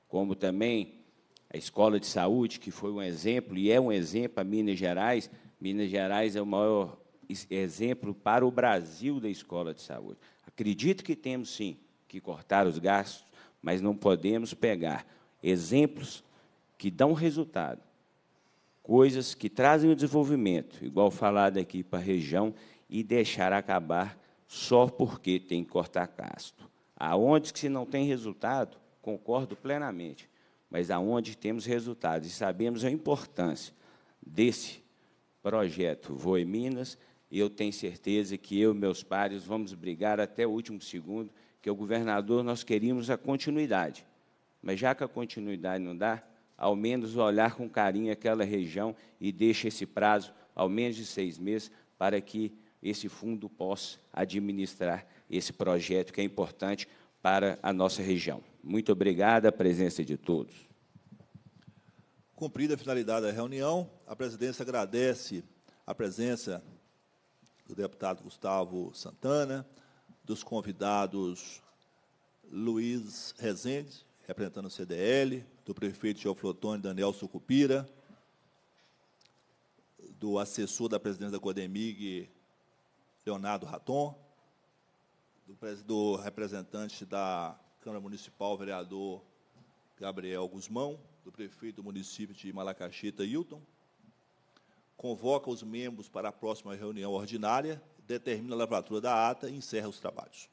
Como também a escola de saúde, que foi um exemplo, e é um exemplo a Minas Gerais. Minas Gerais é o maior exemplo para o Brasil da escola de saúde. Acredito que temos, sim, que cortar os gastos, mas não podemos pegar exemplos que dão resultado coisas que trazem o desenvolvimento, igual falado aqui para a região, e deixar acabar só porque tem que cortar casto. Aonde que se não tem resultado, concordo plenamente, mas aonde temos resultados e sabemos a importância desse projeto Voe Minas, eu tenho certeza que eu e meus pares vamos brigar até o último segundo, que o governador nós queríamos a continuidade. Mas já que a continuidade não dá, ao menos olhar com carinho aquela região e deixa esse prazo ao menos de seis meses para que esse fundo possa administrar esse projeto que é importante para a nossa região. Muito obrigado à presença de todos. Cumprida a finalidade da reunião, a presidência agradece a presença do deputado Gustavo Santana, dos convidados Luiz Rezende, representando o CDL, do prefeito Geoflotone, Daniel Sucupira, do assessor da presidência da Codemig, Leonardo Raton, do, do representante da Câmara Municipal, vereador Gabriel Guzmão, do prefeito do município de Malacaxita, Hilton, convoca os membros para a próxima reunião ordinária, determina a lavratura da ata e encerra os trabalhos.